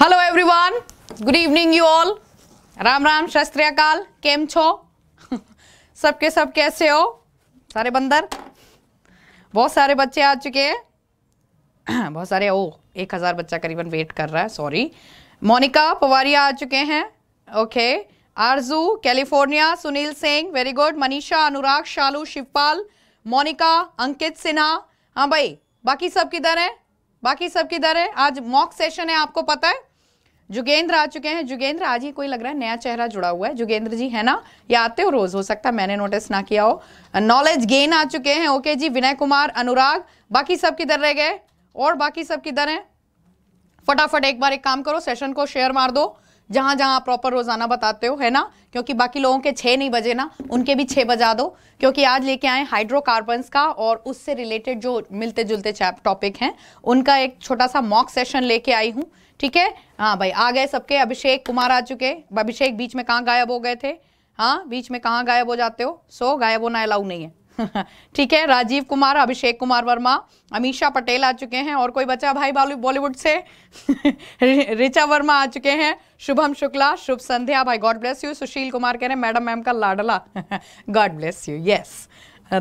Hello good evening you all Ram Ram Ram શસ્ત્રિયાકાલ केम छो सबके सब कैसे हो सारे बंदर बहुत सारे बच्चे आ चुके हैं बहुत सारे ओ एक हज़ार बच्चा करीबन वेट कर रहा है सॉरी मोनिका पवारिया आ चुके हैं okay Arzoo California Sunil Singh very good Manisha Anurag Shalu Shivpal Monica Ankit Sinha हाँ भाई बाकी सब किधर हैं बाकी सब किधर है आज मॉक सेशन है आपको पता है जुगेंद्र आ चुके हैं जुगेंद्र आज ही कोई लग रहा है नया चेहरा जुड़ा हुआ है जुगेंद्र जी है ना या आते हो रोज हो सकता है मैंने नोटिस ना किया हो नॉलेज गेन आ चुके हैं ओके जी विनय कुमार अनुराग बाकी सब किधर रह गए और बाकी सब किधर हैं फटाफट एक बार एक काम करो सेशन को शेयर मार दो जहां जहां प्रॉपर रोजाना बताते हो है ना क्योंकि बाकी लोगों के छह नहीं बजे ना उनके भी छह बजा दो क्योंकि आज लेके आए हाइड्रोकार्बन्स का और उससे रिलेटेड जो मिलते जुलते टॉपिक हैं उनका एक छोटा सा मॉक सेशन लेके आई हूँ ठीक है हाँ भाई आ गए सबके अभिषेक कुमार आ चुके अभिषेक बीच में कहाँ गायब हो गए थे हाँ बीच में कहाँ गायब हो जाते हो सो गायब होना अलाउ नहीं है ठीक है राजीव कुमार अभिषेक कुमार वर्मा अमीशा पटेल आ चुके हैं और कोई बचा भाई बॉलीवुड से रिचा वर्मा आ चुके हैं शुभम शुक्ला शुभ संध्या भाई God bless you Sushil Kumar कह रहे हैं मैडम मैम का लाडला God bless you yes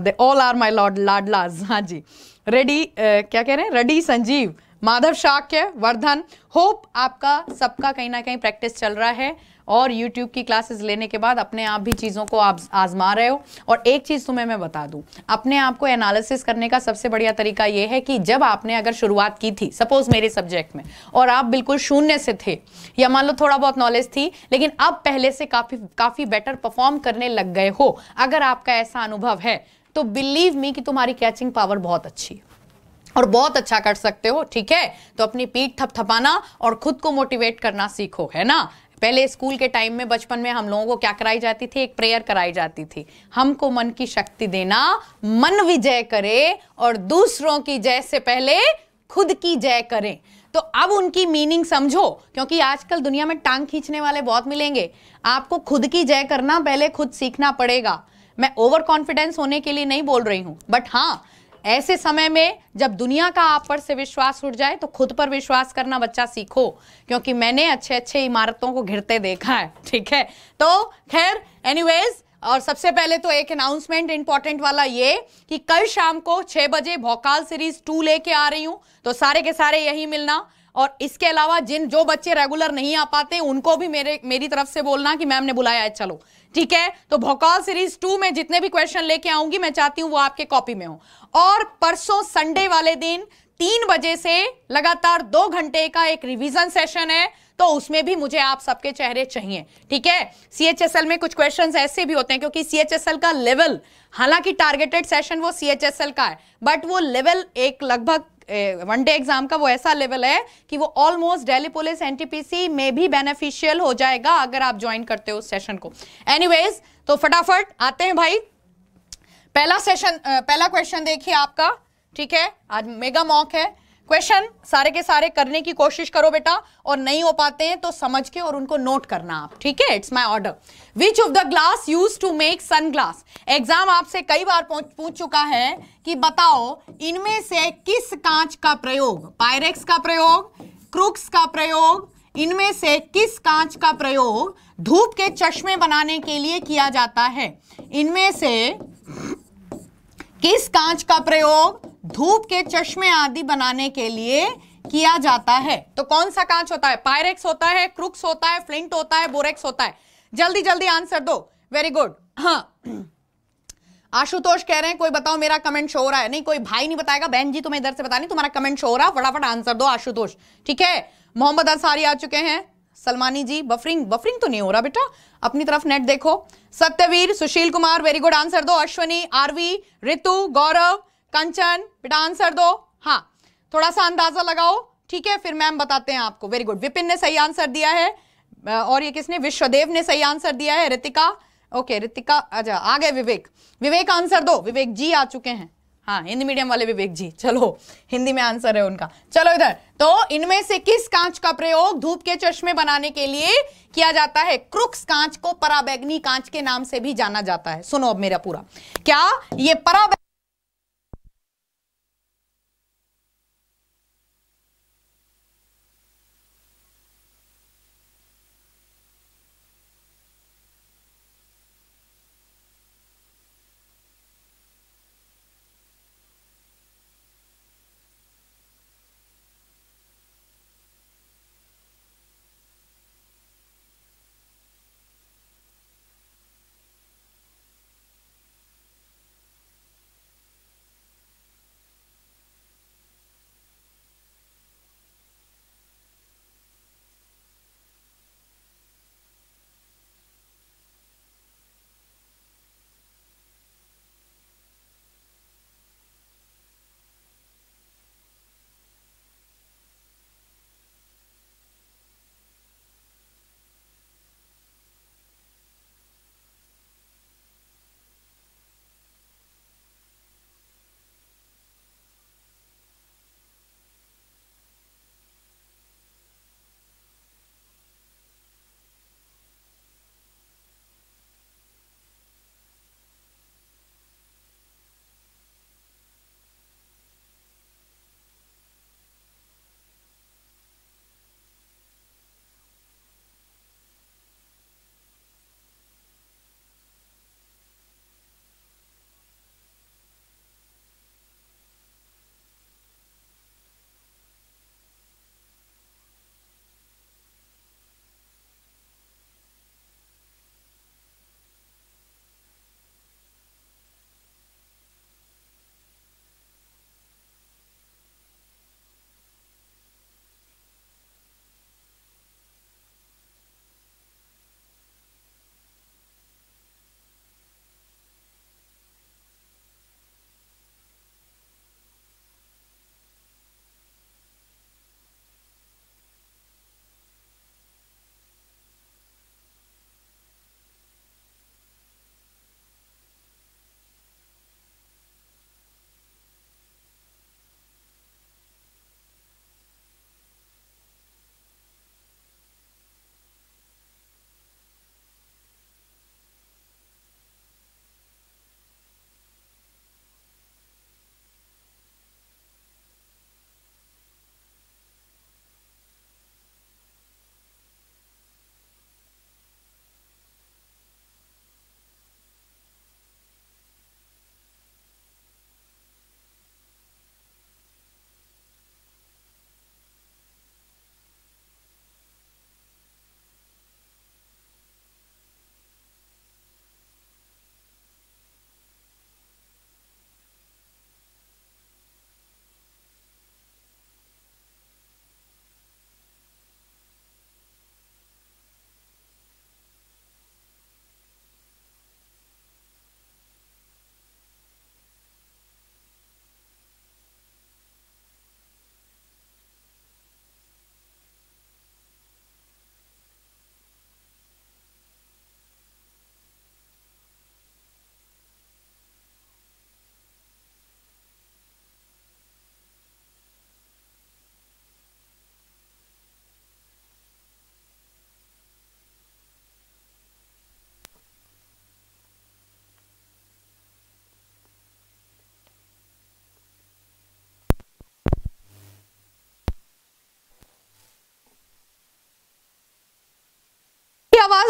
they all are my lord लाडलाज हाँ जी रेडी uh, क्या कह रहे हैं रेडी संजीव माधव शाक्य वर्धन होप आपका सबका कहीं ना कहीं प्रैक्टिस चल रहा है और यूट्यूब की क्लासेस लेने के बाद अपने आप भी चीज़ों को आप आजमा रहे हो और एक चीज़ तुम्हें मैं बता दूं अपने आप को एनालिसिस करने का सबसे बढ़िया तरीका यह है कि जब आपने अगर शुरुआत की थी सपोज मेरे सब्जेक्ट में और आप बिल्कुल शून्य से थे या मान लो थोड़ा बहुत नॉलेज थी लेकिन अब पहले से काफ़ी काफ़ी बेटर परफॉर्म करने लग गए हो अगर आपका ऐसा अनुभव है तो बिलीव मी कि तुम्हारी कैचिंग पावर बहुत अच्छी है और बहुत अच्छा कर सकते हो ठीक है तो अपनी पीठ थपथपाना और खुद को मोटिवेट करना सीखो है ना पहले स्कूल के टाइम में बचपन में हम लोगों को क्या कराई जाती थी एक प्रेयर कराई जाती थी हमको मन की शक्ति देना मन विजय करे और दूसरों की जय से पहले खुद की जय करें तो अब उनकी मीनिंग समझो क्योंकि आजकल दुनिया में टांग खींचने वाले बहुत मिलेंगे आपको खुद की जय करना पहले खुद सीखना पड़ेगा मैं ओवर कॉन्फिडेंस होने के लिए नहीं बोल रही हूं बट हाँ ऐसे समय में जब दुनिया का आप पर से विश्वास उठ जाए तो खुद पर विश्वास करना बच्चा सीखो क्योंकि मैंने अच्छे अच्छे इमारतों को घिरते देखा है ठीक है तो खैर एनीवेज और सबसे पहले तो एक अनाउंसमेंट इंपॉर्टेंट वाला ये कि कल शाम को छह बजे भोकाल सीरीज टू लेके आ रही हूं तो सारे के सारे यही मिलना और इसके अलावा जिन जो बच्चे रेगुलर नहीं आ पाते उनको भी मेरे मेरी तरफ से बोलना कि मैम ने बुलाया है चलो ठीक है तो भोकाल सीरीज टू में जितने भी क्वेश्चन लेके आऊंगी मैं चाहती हूं वो आपके कॉपी में हो और परसों संडे वाले दिन तीन बजे से लगातार दो घंटे का एक रिवीजन सेशन है तो उसमें भी मुझे आप सबके चेहरे चाहिए ठीक है सीएचएसएल में कुछ क्वेश्चंस ऐसे भी होते हैं क्योंकि सीएचएसएल का लेवल हालांकि टारगेटेड सेशन वो सीएचएसएल का है बट वो लेवल एक लगभग वन डे एग्जाम का वो ऐसा लेवल है कि वो ऑलमोस्ट डेली पुलिस एन में भी बेनिफिशियल हो जाएगा अगर आप ज्वाइन करते हो उस सेशन को एनीवेज तो फटाफट आते हैं भाई पहला सेशन पहला क्वेश्चन देखिए आपका ठीक है आज मेगा मॉक है क्वेश्चन सारे के सारे करने की कोशिश करो बेटा और नहीं हो पाते हैं तो समझ के और उनको नोट करना आप ठीक है it's my order which of the glass use to make sun glass exam आपसे कई बार पूछ चुका है कि बताओ इनमें से किस कांच का प्रयोग पायरेक्स का प्रयोग क्रूक्स का प्रयोग इनमें से किस कांच का प्रयोग धूप के चश्मे बनाने के लिए किया जाता है इनमें से किस कांच का प्रयोग धूप के चश्मे आदि बनाने के लिए किया जाता है तो कौन सा कांच होता है पायरेक्स होता है क्रुक्स होता है फ्लिंट होता है बोरेक्स होता है जल्दी जल्दी आंसर दो वेरी गुड हाँ आशुतोष कह रहे हैं कोई बताओ मेरा कमेंट शो हो रहा है नहीं कोई भाई नहीं बताएगा बहन जी तुम्हें इधर से बता नहीं तुम्हारा कमेंट शो हो रहा फटाफट आंसर दो आशुतोष ठीक है मोहम्मद अंसारी आ चुके हैं सलमानी जी बफरिंग बफरिंग तो नहीं हो रहा बेटा अपनी तरफ नेट देखो Satyaveer Sushil Kumar very good answer दो अश्वनी आरवी ऋतु गौरव कंचन बेटा आंसर दो हाँ थोड़ा सा अंदाजा लगाओ ठीक है फिर मैम बताते हैं आपको वेरी गुड विपिन ने सही आंसर दिया है और ये किसने विश्वदेव ने सही आंसर दिया है रितिका ओके रितिका अच्छा आ गए विवेक विवेक आंसर दो विवेक जी आ चुके हैं हाँ हिंदी मीडियम वाले विवेक जी चलो हिंदी में आंसर है उनका चलो इधर तो इनमें से किस कांच का प्रयोग धूप के चश्मे बनाने के लिए किया जाता है क्रुक्स कांच को पराबैग्नी कांच के नाम से भी जाना जाता है सुनो अब मेरा पूरा क्या ये पराबैग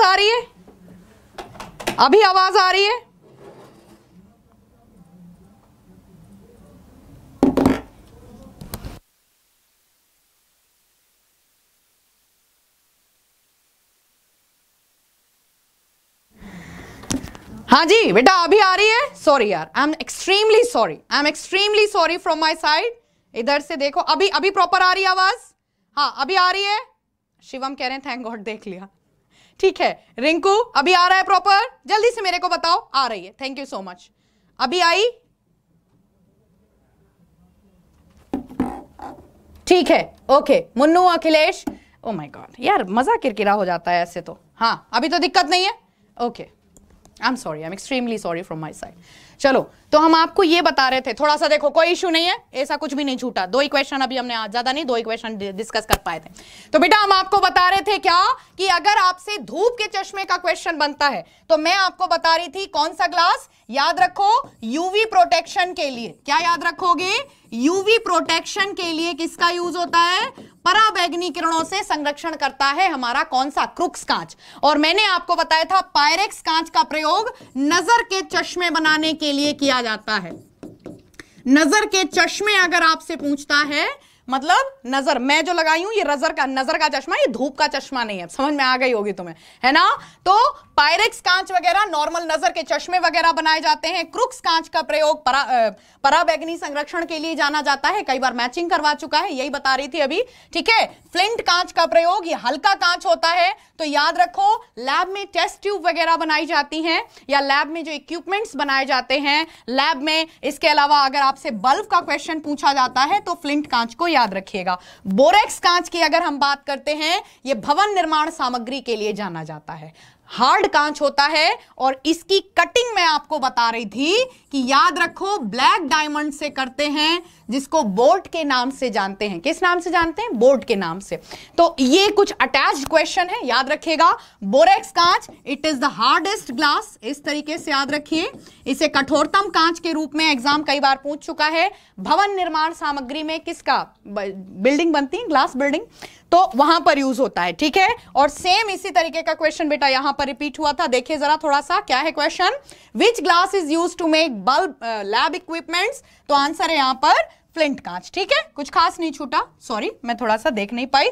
आ रही है अभी आवाज आ रही है हाँ जी बेटा अभी आ रही है सॉरी यार I am extremely sorry I am extremely sorry from my side इधर से देखो अभी अभी प्रॉपर आ रही आवाज हाँ अभी आ रही है शिवम कह रहे हैं थैंक गॉड देख लिया ठीक है रिंकू अभी आ रहा है प्रॉपर जल्दी से मेरे को बताओ आ रही है थैंक यू सो मच अभी आई ठीक है okay Munnu Akhilesh oh my god यार मजा किरकिरा हो जाता है ऐसे तो हाँ अभी तो दिक्कत नहीं है okay I am sorry I am extremely sorry from my side चलो तो हम आपको ये बता रहे थे थोड़ा सा देखो कोई इशू नहीं है ऐसा कुछ भी नहीं छूटा दो ही क्वेश्चन अभी हमने आज ज्यादा नहीं दो ही क्वेश्चन डिस्कस कर पाए थे तो बेटा हम आपको बता रहे थे क्या कि अगर आपसे धूप के चश्मे का क्वेश्चन बनता है तो मैं आपको बता रही थी कौन सा ग्लास याद रखो यूवी प्रोटेक्शन के लिए क्या याद रखोगे यूवी प्रोटेक्शन के लिए किसका यूज होता है पराबैगनी किरणों से संरक्षण करता है हमारा कौन सा क्रुक्स कांच और मैंने आपको बताया था पायरेक्स कांच का प्रयोग नजर के चश्मे बनाने के लिए किया जाता है नजर के चश्मे अगर आपसे पूछता है मतलब नजर मैं जो लगाई हूं ये नजर का नजर का चश्मा ये धूप का चश्मा नहीं है समझ में आ गई होगी तुम्हें है ना तो पायरेक्स कांच वगैरह नॉर्मल नजर के चश्मे वगैरह बनाए जाते हैं क्रुक्स कांच का प्रयोग परा संरक्षण के लिए जाना जाता है कई बार मैचिंग करवा चुका है यही बता रही थी अभी ठीक है फ्लिंट कांच का प्रयोग ये हल्का कांच होता है तो याद रखो लैब में टेस्ट ट्यूब वगैरह बनाई जाती है या लैब में जो इक्विपमेंट्स बनाए जाते हैं लैब में इसके अलावा अगर आपसे बल्ब का क्वेश्चन पूछा जाता है तो फ्लिंट कांच को याद रखिएगा बोरेक्स कांच की अगर हम बात करते हैं ये भवन निर्माण सामग्री के लिए जाना जाता है हार्ड कांच होता है और इसकी कटिंग मैं आपको बता रही थी कि याद रखो ब्लैक डायमंड से करते हैं जिसको बोर्ड के नाम से जानते हैं किस नाम से जानते हैं बोर्ड के नाम से तो ये कुछ अटैच क्वेश्चन है याद रखिएगा बोरेक्स कांच it is the hardest glass इस तरीके से याद रखिए इसे कठोरतम कांच के रूप में एग्जाम कई बार पूछ चुका है भवन निर्माण सामग्री में किसका बिल्डिंग बनती है ग्लास बिल्डिंग तो वहां पर यूज होता है ठीक है और सेम इसी तरीके का क्वेश्चन बेटा यहां पर रिपीट हुआ था देखिए जरा थोड़ा सा क्या है question which glass is use to make bulb lab equipments तो आंसर है यहां पर फ्लिंट कांच ठीक है कुछ खास नहीं छूटा सॉरी मैं थोड़ा सा देख नहीं पाई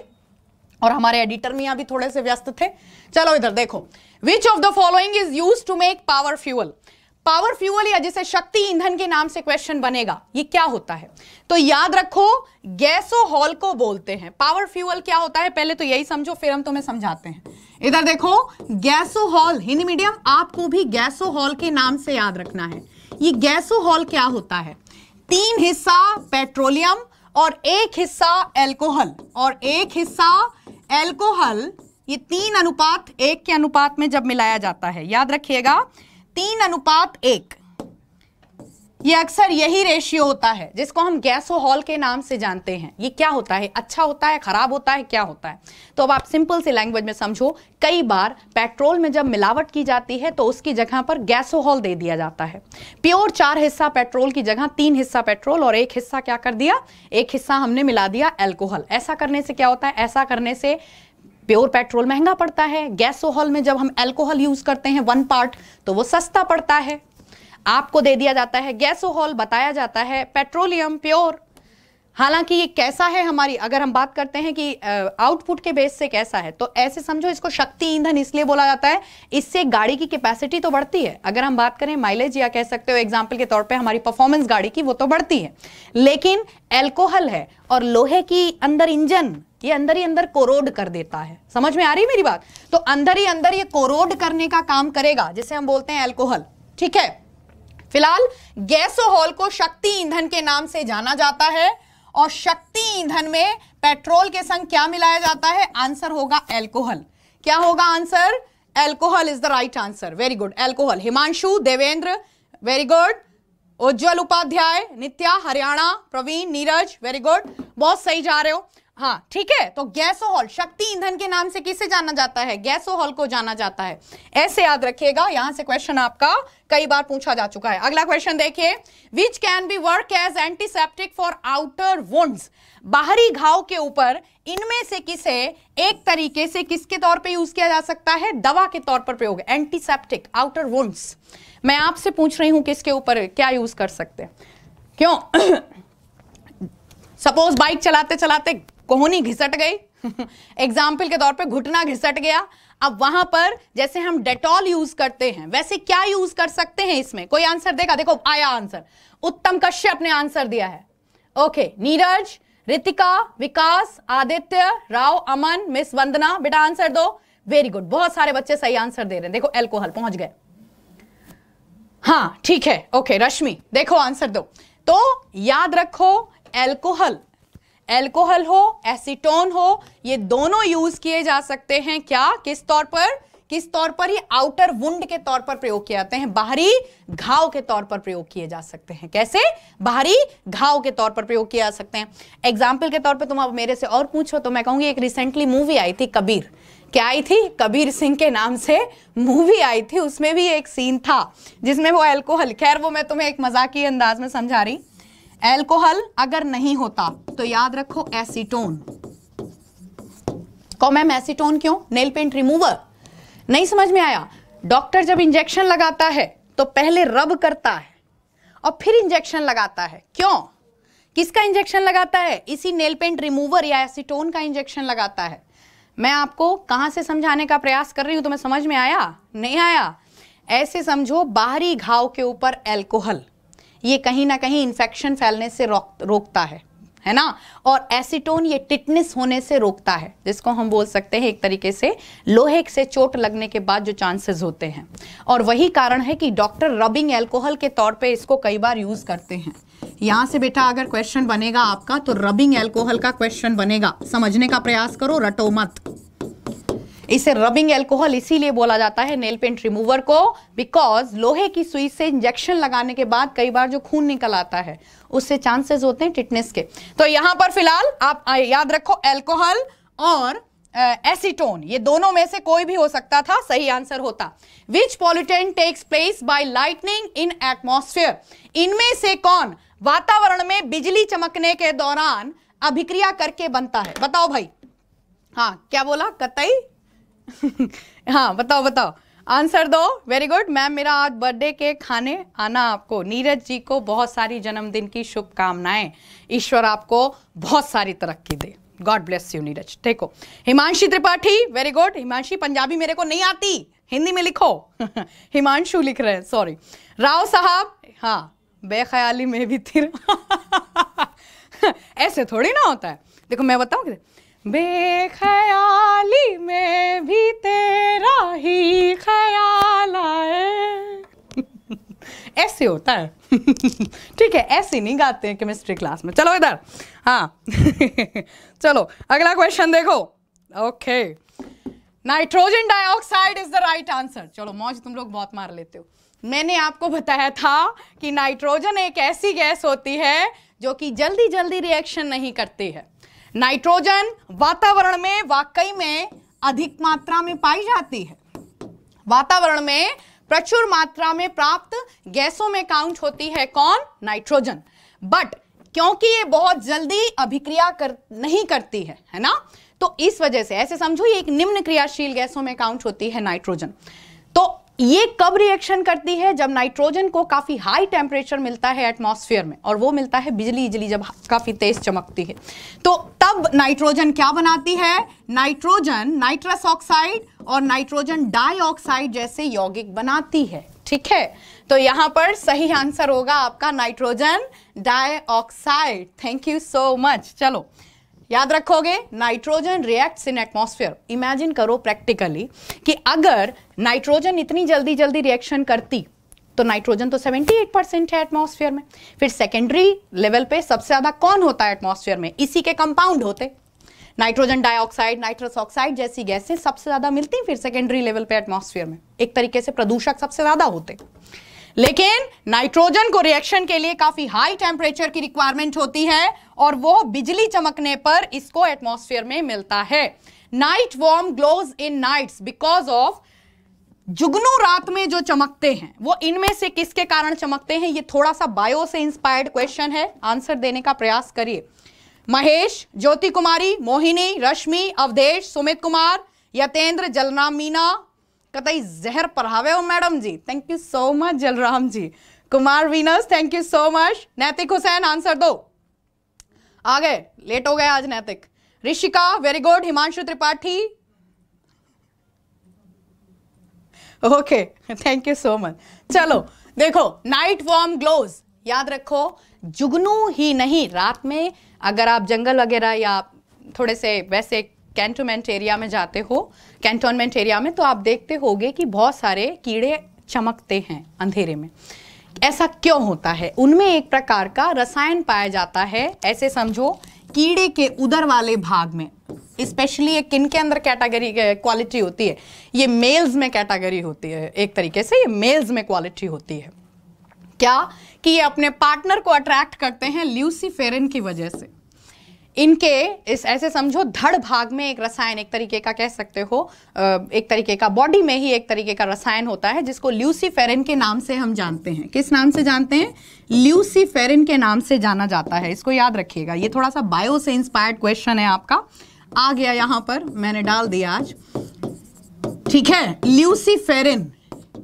और हमारे एडिटर में भी थोड़े से व्यस्त थे चलो इधर देखो which of the following is use to make power fuel power fuel या जिसे शक्ति ईंधन के नाम से क्वेश्चन बनेगा ये क्या होता है तो याद रखो गैसो हॉल को बोलते हैं पावर फ्यूअल क्या होता है पहले तो यही समझो फिर हम तुम्हें समझाते हैं इधर देखो गैसो हॉल हिंदी मीडियम आपको भी गैसो हॉल के नाम से याद रखना है ये गैसो हॉल क्या होता है तीन हिस्सा पेट्रोलियम और एक हिस्सा एल्कोहल और एक हिस्सा एल्कोहल ये तीन अनुपात एक के अनुपात में जब मिलाया जाता है याद रखिएगा तीन अनुपात एक ये अक्सर यही रेशियो होता है जिसको हम गैसोहॉल के नाम से जानते हैं ये क्या होता है अच्छा होता है खराब होता है क्या होता है तो अब आप सिंपल से लैंग्वेज में समझो कई बार पेट्रोल में जब मिलावट की जाती है तो उसकी जगह पर गैसोहॉल दे दिया जाता है प्योर चार हिस्सा पेट्रोल की जगह तीन हिस्सा पेट्रोल और एक हिस्सा क्या कर दिया एक हिस्सा हमने मिला दिया एल्कोहल ऐसा करने से क्या होता है ऐसा करने से प्योर पेट्रोल महंगा पड़ता है गैसोहॉल में जब हम एल्कोहल यूज करते हैं वन पार्ट तो वो सस्ता पड़ता है आपको दे दिया जाता है गैसोहॉल बताया जाता है पेट्रोलियम प्योर हालांकि ये कैसा है हमारी अगर हम बात करते हैं कि आउटपुट के बेस से कैसा है तो ऐसे समझो इसको शक्ति ईंधन इसलिए बोला जाता है इससे गाड़ी की कैपेसिटी तो बढ़ती है अगर हम बात करें माइलेज या कह सकते हो एग्जाम्पल के तौर पे हमारी परफॉर्मेंस गाड़ी की वो तो बढ़ती है लेकिन एल्कोहल है और लोहे की अंदर इंजन ये अंदर ही अंदर कोरोड कर देता है समझ में आ रही है मेरी बात तो अंदर ही अंदर ये कोरोड करने का काम करेगा जिसे हम बोलते हैं एल्कोहल ठीक है फिलहाल हॉल को शक्ति ईंधन के नाम से जाना जाता है और शक्ति ईंधन में पेट्रोल के संग क्या मिलाया जाता है आंसर होगा एल्कोहल क्या होगा answer alcohol is the right answer very good alcohol Himanshu Devendra very good Ujjwal Upadhyay Nitya Haryana Praveen Neeraj very good बहुत सही जा रहे हो हाँ ठीक है तो गैसोहॉल शक्ति ईंधन के नाम से किसे जाना जाता है गैसोहॉल को जाना जाता है ऐसे याद रखिएगा यहां से क्वेश्चन आपका कई बार पूछा जा चुका है अगला क्वेश्चन देखिए which can be work as antiseptic for outer wounds बाहरी घाव के ऊपर इनमें से किसे एक तरीके से किसके तौर पर यूज किया जा सकता है दवा के तौर पर प्रयोग एंटीसेप्टिक आउटर वोन्ड्स मैं आपसे पूछ रही हूं किसके ऊपर क्या यूज कर सकते हैं क्यों सपोज बाइक चलाते चलाते कोहनी घिसट गई एग्जाम्पल के तौर पे घुटना घिसट गया अब वहां पर जैसे हम डेटॉल यूज करते हैं वैसे क्या यूज कर सकते हैं इसमें कोई आंसर देगा देखो आया आंसर उत्तम कश्यप ने आंसर दिया है ओके नीरज रितिका विकास आदित्य राव अमन मिस वंदना बेटा आंसर दो वेरी गुड बहुत सारे बच्चे सही आंसर दे रहे हैं देखो एल्कोहल पहुंच गए हाँ ठीक है ओके रश्मि देखो आंसर दो तो याद रखो एल्कोहल एल्कोहल हो एसीटोन हो ये दोनों यूज किए जा सकते हैं क्या किस तौर पर किस तौर पर ही आउटर वुंड के तौर पर प्रयोग किए जाते हैं बाहरी घाव के तौर पर प्रयोग किए जा सकते हैं कैसे बाहरी घाव के तौर पर प्रयोग किए जा सकते हैं एग्जाम्पल के तौर पर तुम अब मेरे से और पूछो तो मैं कहूंगी एक रिसेंटली मूवी आई थी कबीर क्या आई थी कबीर सिंह के नाम से मूवी आई थी उसमें भी एक सीन था जिसमें वो एल्कोहल खैर वो मैं तुम्हें एक मजाकी अंदाज में समझा रही एल्कोहल अगर नहीं होता तो याद रखो एसीटोन कौ मैम एसीटोन क्यों नेल पेंट रिमूवर नहीं समझ में आया डॉक्टर जब इंजेक्शन लगाता है तो पहले रब करता है और फिर इंजेक्शन लगाता है क्यों किसका इंजेक्शन लगाता है इसी नेल पेंट रिमूवर या एसीटोन का इंजेक्शन लगाता है मैं आपको कहां से समझाने का प्रयास कर रही हूं तो मैं समझ में आया नहीं आया ऐसे समझो बाहरी घाव के ऊपर एल्कोहल ये कहीं ना कहीं इन्फेक्शन फैलने से रोक रोकता है है ना और एसीटोन ये टिटनेस होने से रोकता है जिसको हम बोल सकते हैं एक तरीके से लोहे से चोट लगने के बाद जो चांसेस होते हैं और वही कारण है कि डॉक्टर रबिंग एल्कोहल के तौर पर इसको कई बार यूज़ करते हैं यहाँ से बेटा अगर क्वेश्चन बनेगा आपका तो रबिंग एल्कोहल का क्वेश्चन बनेगा समझने का प्रयास करो रटो मत इसे रबिंग एल्कोहल इसीलिए बोला जाता है नेल पेंट रिमूवर को बिकॉज लोहे की सुई से इंजेक्शन लगाने के बाद कई बार जो खून निकल आता है उससे चांसेस होते हैं टिटनेस के तो यहां पर फिलहाल आप याद रखो एल्कोहल और एसीटोन ये दोनों में से कोई भी हो सकता था सही आंसर होता which pollutant takes place by lightning in atmosphere इनमें से कौन वातावरण में बिजली चमकने के दौरान अभिक्रिया करके बनता है बताओ भाई हाँ क्या बोला कतई हाँ बताओ बताओ आंसर दो वेरी गुड मैम मेरा आज बर्थडे के खाने आना आपको नीरज जी को बहुत सारी जन्मदिन की शुभकामनाएं ईश्वर आपको बहुत सारी तरक्की दे गॉड ब्लेस यू नीरज देखो हिमांशी त्रिपाठी वेरी गुड हिमांशी पंजाबी मेरे को नहीं आती हिंदी में लिखो हिमांशु लिख रहे हैं सॉरी राव साहब हाँ बेख्याली में भी थी ऐसे थोड़ी ना होता है देखो मैं बताऊँ बेखयाली में भी तेरा ही ख्याल आए ऐसे होता है ठीक है ऐसे नहीं गाते हैं केमिस्ट्री क्लास में चलो इधर हाँ चलो अगला क्वेश्चन देखो okay nitrogen dioxide is the right answer चलो मौज तुम लोग बहुत मार लेते हो मैंने आपको बताया था कि नाइट्रोजन एक ऐसी गैस होती है जो कि जल्दी जल्दी रिएक्शन नहीं करती है नाइट्रोजन वातावरण में वाकई में अधिक मात्रा में पाई जाती है वातावरण में प्रचुर मात्रा में प्राप्त गैसों में काउंट होती है कौन नाइट्रोजन बट क्योंकि ये बहुत जल्दी अभिक्रिया कर नहीं करती है है ना तो इस वजह से ऐसे समझो ये एक निम्न क्रियाशील गैसों में काउंट होती है नाइट्रोजन तो ये कब रिएक्शन करती है जब नाइट्रोजन को काफ़ी हाई टेम्परेचर मिलता है एटमॉस्फेयर में और वो मिलता है बिजली इजली जब काफ़ी तेज चमकती है तो तब नाइट्रोजन क्या बनाती है नाइट्रोजन नाइट्रस ऑक्साइड और नाइट्रोजन डाइऑक्साइड जैसे यौगिक बनाती है ठीक है तो यहां पर सही आंसर होगा आपका nitrogen dioxide thank you so much चलो याद रखोगे nitrogen reacts in atmosphere imagine करो प्रैक्टिकली कि अगर नाइट्रोजन इतनी जल्दी जल्दी रिएक्शन करती तो नाइट्रोजन तो 78 परसेंट है एटमॉस्फेयर में फिर सेकेंडरी लेवल पे सबसे ज़्यादा कौन होता है एटमॉस्फेयर में इसी के कंपाउंड होते नाइट्रोजन डाइऑक्साइड नाइट्रस ऑक्साइड जैसी गैसें सबसे ज़्यादा मिलती फिर सेकेंडरी लेवल पे एटमॉस्फेयर में एक तरीके से प्रदूषक सबसे ज़्यादा होते लेकिन नाइट्रोजन को रिएक्शन के लिए काफी हाई टेम्परेचर की रिक्वायरमेंट होती है और वो बिजली चमकने पर इसको एटमॉस्फेयर में मिलता है night worm glows in nights because of जुगनू रात में जो चमकते हैं वो इनमें से किसके कारण चमकते हैं ये थोड़ा सा बायो से इंस्पायर्ड क्वेश्चन है आंसर देने का प्रयास करिए महेश ज्योति कुमारी मोहिनी रश्मि अवधेश सुमित कुमार यतेंद्र जलराम मीना कतई जहर पढ़ावे हो madam ji thank you so much Jalram ji Kumar Venus thank you so much Naitik Hussain answer दो आ गए लेट हो गए आज Naitik Rishika very good Himanshu Tripathi okay thank you so much चलो देखो नाइट वॉर्म ग्लोव याद रखो जुगनू ही नहीं रात में अगर आप जंगल वगैरह या थोड़े से वैसे कैंटोनमेंट एरिया में जाते हो कैंटोनमेंट एरिया में तो आप देखते होगे कि बहुत सारे कीड़े चमकते हैं अंधेरे में ऐसा क्यों होता है उनमें एक प्रकार का रसायन पाया जाता है ऐसे समझो कीड़े के उधर वाले भाग में स्पेशली ये किन के अंदर कैटेगरी क्वालिटी होती है ये मेल्स में कैटेगरी होती है एक तरीके से ये मेल्स में क्वालिटी होती है क्या कि ये अपने पार्टनर को अट्रैक्ट करते हैं ल्यूसीफेरिन की वजह से इनके इस ऐसे समझो धड़ भाग में एक रसायन एक तरीके का कह सकते हो एक तरीके का बॉडी में ही एक तरीके का रसायन होता है जिसको ल्यूसीफेरिन के नाम से हम जानते हैं किस नाम से जानते हैं ल्यूसीफेरिन के नाम से जाना जाता है इसको याद रखिएगा ये थोड़ा सा बायो से इंस्पायर्ड क्वेश्चन है आपका आ गया यहां पर मैंने डाल दिया आज ठीक है ल्यूसीफेरिन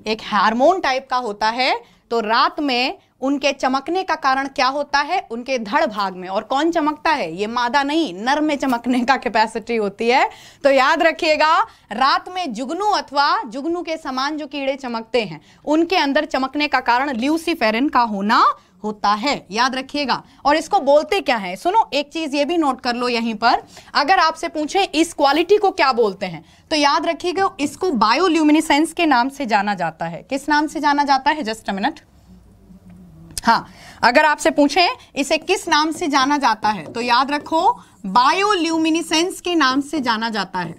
एक हार्मोन टाइप का होता है तो रात में उनके चमकने का कारण क्या होता है उनके धड़ भाग में और कौन चमकता है ये मादा नहीं नर में चमकने का कैपेसिटी होती है तो याद रखिएगा रात में जुगनू अथवा जुगनू के समान जो कीड़े चमकते हैं उनके अंदर चमकने का कारण ल्यूसीफेरिन का होना होता है याद रखिएगा और इसको बोलते क्या है सुनो एक चीज ये भी नोट कर लो यहीं पर अगर आपसे पूछे इस क्वालिटी को क्या बोलते हैं तो याद रखिएगा इसको बायोल्यूमिनिसेंस के नाम से जाना जाता है किस नाम से जाना जाता है जस्ट अ मिनट हाँ अगर आपसे पूछे इसे किस नाम से जाना जाता है तो याद रखो बायोल्यूमिनिसेंस के नाम से जाना जाता है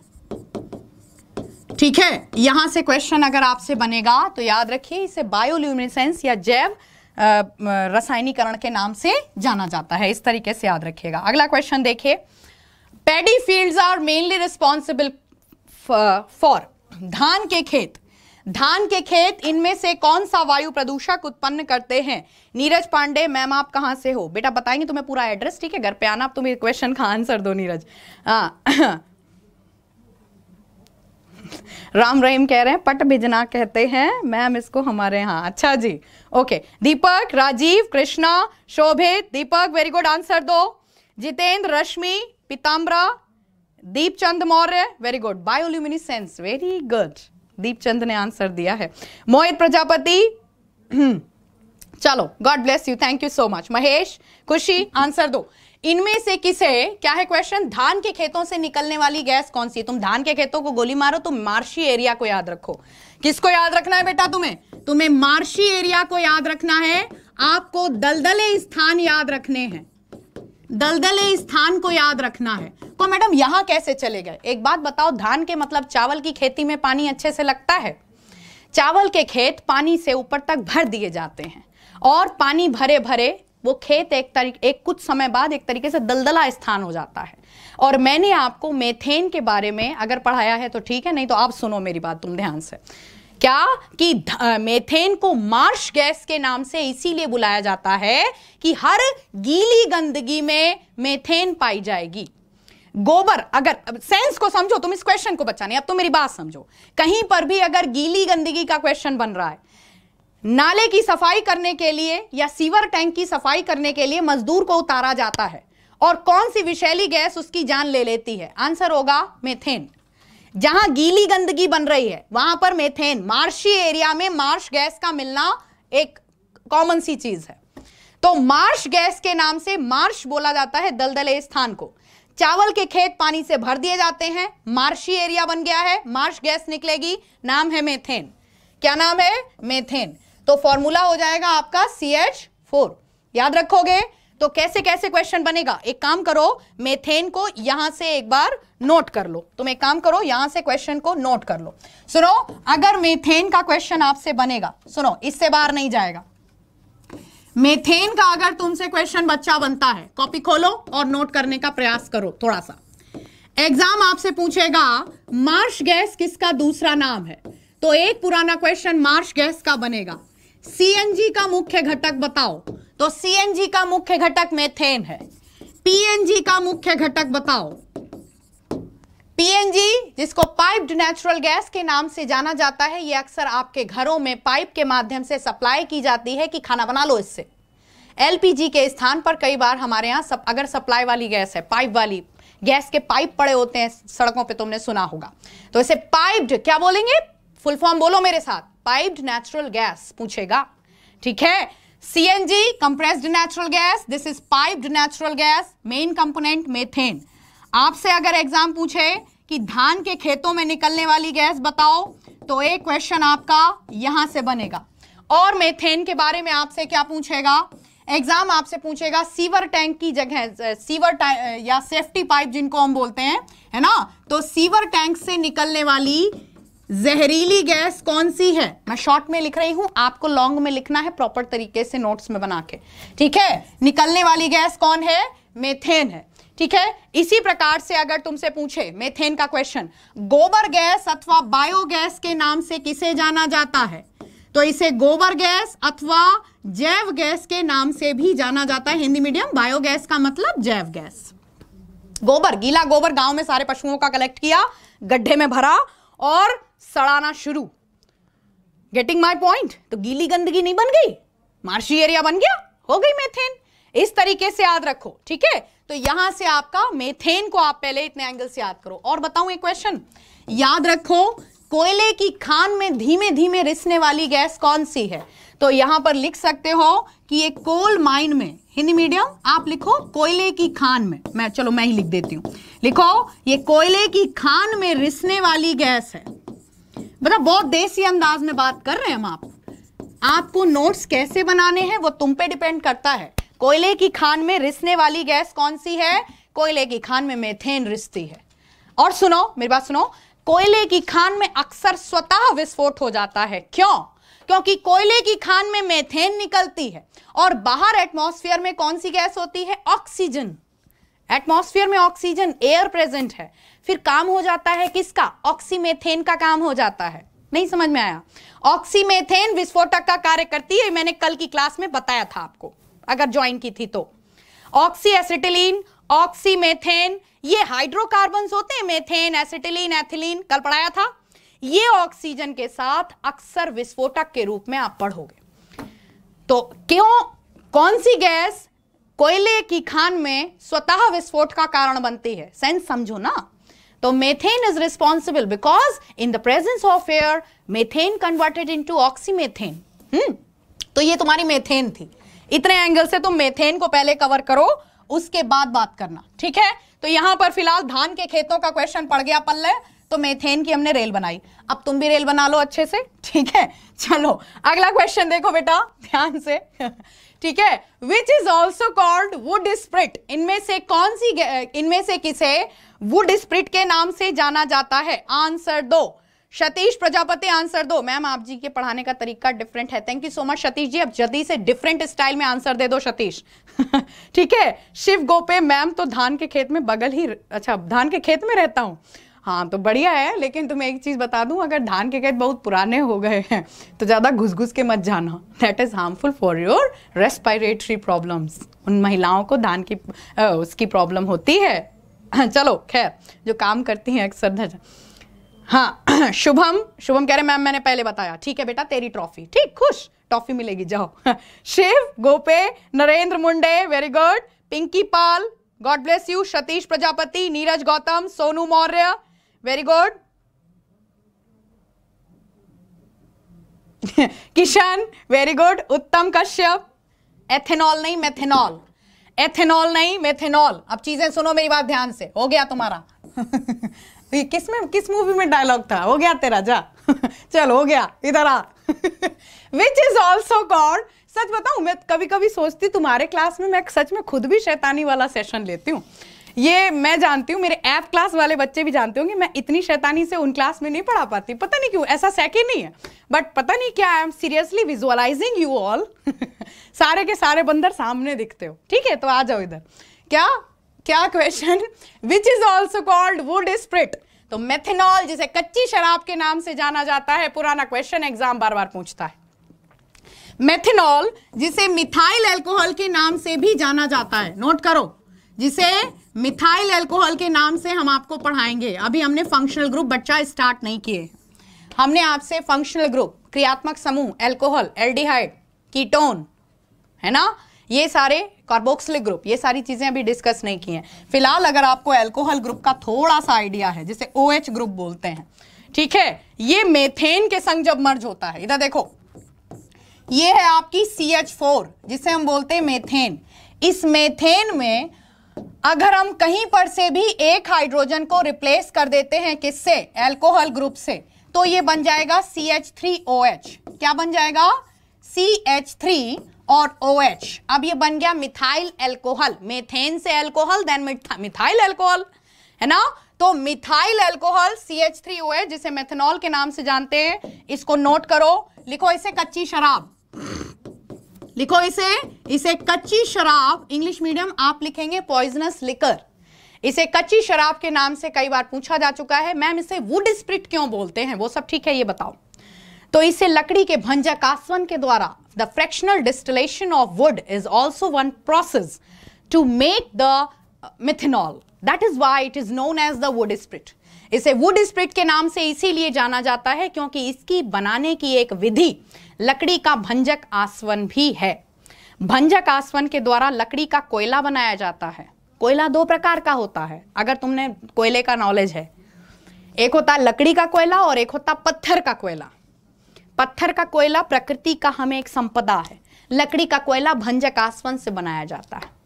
ठीक है यहां से क्वेश्चन अगर आपसे बनेगा तो याद रखिए इसे बायोल्यूमिनिसेंस या जैव रसायनीकरण के नाम से जाना जाता है इस तरीके से याद रखिएगा अगला क्वेश्चन देखिए paddy fields are mainly responsible for धान के खेत धान के खेत इनमें से कौन सा वायु प्रदूषक उत्पन्न करते हैं नीरज पांडे मैम आप कहां से हो बेटा बताएंगे तुम्हें पूरा एड्रेस ठीक है घर पे आना आप तुम्हें क्वेश्चन का आंसर दो नीरज हाँ राम रहीम कह रहे हैं पट भिजना कहते हैं मैम इसको हमारे यहाँ अच्छा जी okay Deepak Rajeev Krishna Shobhit Deepak very good answer दो Jitendra Rashmi Pitambara Deepchand Maurya very good bioluminescence very good Deepchand ने आंसर दिया है मोहित प्रजापति हम्म, चलो god bless you thank you so much Mahesh Khushi answer दो इनमें से किसे क्या है क्वेश्चन धान के खेतों से निकलने वाली गैस कौन सी तुम धान के खेतों को गोली मारो तो मार्शी एरिया को याद रखो किसको याद रखना है बेटा तुम्हें तुम्हें मार्शी एरिया को याद रखना है आपको दलदले स्थान याद रखने हैं दलदल स्थान को याद रखना है तो मैडम यहां कैसे चले गए एक बात बताओ धान के मतलब चावल की खेती में पानी अच्छे से लगता है चावल के खेत पानी से ऊपर तक भर दिए जाते हैं और पानी भरे भरे वो खेत एक तरीके एक कुछ समय बाद एक तरीके से दलदला स्थान हो जाता है और मैंने आपको मेथेन के बारे में अगर पढ़ाया है तो ठीक है नहीं तो आप सुनो मेरी बात तुम ध्यान से क्या कि मेथेन को मार्श गैस के नाम से इसीलिए बुलाया जाता है कि हर गीली गंदगी में मेथेन पाई जाएगी गोबर अगर सेंस को समझो तुम इस क्वेश्चन को बचाने अब तुम मेरी बात समझो कहीं पर भी अगर गीली गंदगी का क्वेश्चन बन रहा है नाले की सफाई करने के लिए या सीवर टैंक की सफाई करने के लिए मजदूर को उतारा जाता है और कौन सी विषैली गैस उसकी जान ले लेती है आंसर होगा मेथेन जहां गीली गंदगी बन रही है वहां पर मेथेन मार्शी एरिया में मार्श गैस का मिलना एक कॉमन सी चीज है तो मार्श गैस के नाम से मार्श बोला जाता है दलदले स्थान को चावल के खेत पानी से भर दिए जाते हैं मार्शी एरिया बन गया है मार्श गैस निकलेगी नाम है मेथेन क्या नाम है मेथेन तो फॉर्मूला हो जाएगा आपका सी एच फोर याद रखोगे तो कैसे कैसे क्वेश्चन बनेगा एक काम करो मेथेन को यहां से एक बार नोट कर लो तुम एक काम करो यहां से क्वेश्चन को नोट कर लो सुनो अगर मेथेन का क्वेश्चन आपसे बनेगा सुनो इससे बाहर नहीं जाएगा मेथेन का अगर तुमसे क्वेश्चन बच्चा बनता है कॉपी खोलो और नोट करने का प्रयास करो थोड़ा सा एग्जाम आपसे पूछेगा मार्श गैस किसका दूसरा नाम है तो एक पुराना क्वेश्चन मार्श गैस का बनेगा सीएनजी का मुख्य घटक बताओ तो सीएनजी का मुख्य घटक मेथेन है पीएनजी का मुख्य घटक बताओ पीएनजी जिसको पाइप्ड नेचुरल गैस के नाम से जाना जाता है ये अक्सर आपके घरों में पाइप के माध्यम से सप्लाई की जाती है कि खाना बना लो इससे एलपीजी के स्थान पर कई बार हमारे यहाँ सब अगर सप्लाई वाली गैस है पाइप वाली गैस के पाइप पड़े होते हैं सड़कों पे तुमने सुना होगा तो इसे पाइप्ड क्या बोलेंगे फुल फॉर्म बोलो मेरे साथ पाइप्ड नेचुरल गैस पूछेगा ठीक है CNG compressed natural gas this is piped natural gas main component methane आपसे अगर एग्जाम पूछे कि धान के खेतों में निकलने वाली गैस बताओ तो एक क्वेश्चन आपका यहां से बनेगा और मेथेन के बारे में आपसे क्या पूछेगा एग्जाम आपसे पूछेगा सीवर टैंक की जगह सीवर या सेफ्टी पाइप जिनको हम बोलते हैं है ना तो सीवर टैंक से निकलने वाली जहरीली गैस कौन सी है मैं शॉर्ट में लिख रही हूं आपको लॉन्ग में लिखना है प्रॉपर तरीके से नोट्स में बना के ठीक है निकलने वाली गैस कौन है मेथेन है ठीक है इसी प्रकार से अगर तुमसे पूछे मेथेन का क्वेश्चन गोबर गैस अथवा बायोगैस के नाम से किसे जाना जाता है तो इसे गोबर गैस अथवा जैव गैस के नाम से भी जाना जाता है हिंदी मीडियम बायोगैस का मतलब जैव गैस गोबर गीला गोबर गांव में सारे पशुओं का कलेक्ट किया गड्ढे में भरा और सड़ाना शुरू गेटिंग माई पॉइंट तो गीली गंदगी नहीं बन गई मार्शी एरिया बन गया हो गई मेथेन इस तरीके से याद रखो ठीक है तो यहां से आपका मेथेन को आप पहले इतने एंगल से याद करो और बताऊं एक क्वेश्चन याद रखो कोयले की खान में धीमे धीमे रिसने वाली गैस कौन सी है तो यहां पर लिख सकते हो कि एक कोल माइन में हिंदी मीडियम आप लिखो कोयले की खान में मैं चलो मैं ही लिख देती हूं लिखो ये कोयले की खान में रिसने वाली गैस है मतलब बहुत देसी अंदाज में बात कर रहे हैं हम आप आपको नोट्स कैसे बनाने हैं वो तुम पे डिपेंड करता है कोयले की खान में रिसने वाली गैस कौन सी है कोयले की खान में मेथेन रिसती है और सुनो मेरी बात सुनो कोयले की खान में अक्सर स्वतः विस्फोट हो जाता है क्यों क्योंकि कोयले की खान में मेथेन निकलती है और बाहर एटमॉस्फेयर में कौन सी गैस होती है ऑक्सीजन एटमॉस्फेयर में ऑक्सीजन एयर प्रेजेंट है फिर काम हो जाता है किसका ऑक्सीमेथेन का काम हो जाता है नहीं समझ में आया ऑक्सीमेथेन विस्फोटक का कार्य करती है मैंने कल की क्लास में बताया था आपको अगर ज्वाइन की थी तो ऑक्सी एसिटिलीन ऑक्सीमेथेन ये हाइड्रोकार्बन होते हैं मेथेन एसिटिलीन एथिलीन कल पढ़ाया था ये ऑक्सीजन के साथ अक्सर विस्फोटक के रूप में आप पढ़ोगे तो क्यों कौन सी गैस कोयले की खान में स्वतः विस्फोट का कारण बनती है सेंस समझो ना तो methane is responsible because in the presence of air methane converted into oxymethane तो ये तुम्हारी मेथेन थी इतने एंगल से तुम मेथेन को पहले कवर करो उसके बाद बात करना ठीक है तो यहां पर फिलहाल धान के खेतों का क्वेश्चन पड़ गया पल्ले तो मेथेन की हमने रेल बनाई अब तुम भी रेल बना लो अच्छे से ठीक है चलो अगला क्वेश्चन देखो बेटा ध्यान से ठीक है which is also called wood spirit इनमें से कौन सी इनमें से किसे वुड स्प्रिट के नाम से जाना जाता है आंसर दो सतीश प्रजापति आंसर दो मैम आप जी के पढ़ाने का तरीका डिफरेंट है thank you so much Satish ji अब जल्दी से डिफरेंट स्टाइल में आंसर दे दो सतीश ठीक है शिव गोपे मैम तो धान के खेत में बगल ही अच्छा धान के खेत में रहता हूं हाँ तो बढ़िया है लेकिन तुम्हें एक चीज़ बता दूँ अगर धान के खेत बहुत पुराने हो गए हैं तो ज़्यादा घुस घुस के मत जाना that is harmful for your respiratory problems उन महिलाओं को धान की उसकी प्रॉब्लम होती है चलो खैर जो काम करती हैं अक्सर हाँ शुभम शुभम कह रहे मैम मैंने पहले बताया ठीक है बेटा तेरी ट्रॉफी ठीक खुश ट्रॉफी मिलेगी जाओ Shiv Gope Narendra Munde very good Pinki Pal god bless you Satish Prajapati Neeraj Gautam Sonu Maurya very good Kishan very good Uttam Kashyap ethanol नहीं मेथेनॉल एथेनॉल नहीं मेथेनॉल अब चीजें सुनो मेरी बात ध्यान से हो गया तुम्हारा ये किस में किस मूवी में डायलॉग था हो गया तेरा जा चल हो गया इधर आ विच इज ऑल्सो कॉल्ड सच बताऊ मैं कभी कभी सोचती तुम्हारे क्लास में मैं सच में खुद भी शैतानी वाला सेशन लेती हूँ ये मैं जानती हूँ मेरे एफ क्लास वाले बच्चे भी जानते होंगे मैं इतनी शैतानी से उन क्लास में नहीं पढ़ा पाती पता नहीं क्यों ऐसा सेकेंड नहीं है बट पता नहीं क्या I am seriously visualising you all सारे के सारे बंदर सामने दिखते हो ठीक है तो आ जाओ इधर क्या क्या question which is also called wood spirit तो मेथेनॉल जिसे कच्ची शराब के नाम से जाना जाता है पुराना क्वेश्चन एग्जाम बार बार पूछता है मेथेनॉल जिसे मिथाइल अल्कोहल के नाम से भी जाना जाता है नोट करो जिसे मिथाइल एल्कोहल के नाम से हम आपको पढ़ाएंगे अभी हमने फंक्शनल ग्रुप बच्चा स्टार्ट नहीं किए हमने आपसे फंक्शनल ग्रुप क्रियात्मक समूह एल्कोहल एल्डिहाइड कीटोन है ना ये सारे कार्बोक्सिलिक ग्रुप ये सारी चीज़ें अभी डिस्कस नहीं की हैं फिलहाल अगर आपको एल्कोहल ग्रुप का थोड़ा सा आइडिया है जिसे ओ OH ग्रुप बोलते हैं ठीक है ये मेथेन के संग जब मर्ज होता है इधर देखो ये है आपकी सी जिसे हम बोलते हैं मेथेन इस मेथेन में अगर हम कहीं पर से भी एक हाइड्रोजन को रिप्लेस कर देते हैं किससे एल्कोहल ग्रुप से तो ये बन जाएगा C H three O H क्या बन जाएगा सी एच थ्री और ओ एच अब ये बन गया मिथाइल एल्कोहल मेथेन से एल्कोहल देन मिथाइल एल्कोहल है ना तो methyl alcohol C H three O H जिसे मेथेनॉल के नाम से जानते हैं इसको नोट करो लिखो इसे कच्ची शराब लिखो इसे इसे कच्ची शराब इंग्लिश मीडियम आप लिखेंगे पॉइजनस लिकर इसे कच्ची शराब के नाम से कई बार पूछा जा चुका है मैम इसे वुड स्प्रिट क्यों बोलते हैं वो सब ठीक है ये बताओ तो इसे लकड़ी के भंजकास्वन के द्वारा the fractional distillation of wood is also one process to make the methanol that is why it is known as the wood spirit इसे वुड स्प्रिट के नाम से इसीलिए जाना जाता है क्योंकि इसकी बनाने की एक विधि लकड़ी का भंजक आसवन भी है भंजक आसवन के द्वारा लकड़ी का कोयला बनाया जाता है कोयला दो प्रकार का होता है अगर तुमने कोयले का नॉलेज है एक होता है लकड़ी का कोयला और एक होता पत्थर का कोयला पत्थर का कोयला प्रकृति का हमें एक संपदा है लकड़ी का कोयला भंजक आसवन से बनाया जाता है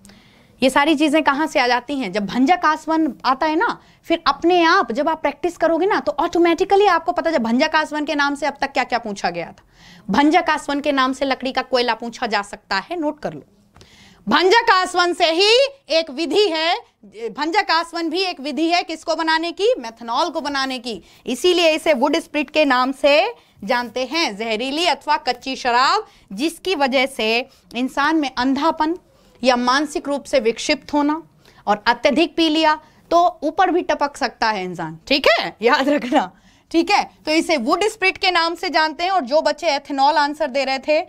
ये सारी चीज़ें कहाँ से आ जाती हैं जब भंजक आसवन आता है ना फिर अपने आप जब आप प्रैक्टिस करोगे ना तो ऑटोमेटिकली आपको पता जब भंजक आसवन के नाम से अब तक क्या क्या पूछा गया था भंजक आसवन के नाम से लकड़ी का कोयला पूछा जा सकता है नोट कर लो भंजक आसवन से ही एक विधि है भंजक आसवन भी एक विधि है किसको बनाने की मेथनॉल को बनाने की इसीलिए इसे वुड स्प्रिट के नाम से जानते हैं जहरीली अथवा कच्ची शराब जिसकी वजह से इंसान में अंधापन या मानसिक रूप से विक्षिप्त होना और अत्यधिक पी लिया तो ऊपर भी टपक सकता है इंसान ठीक है याद रखना ठीक है तो इसे वुड स्प्रिट के नाम से जानते हैं और जो बच्चे एथेनॉल आंसर दे रहे थे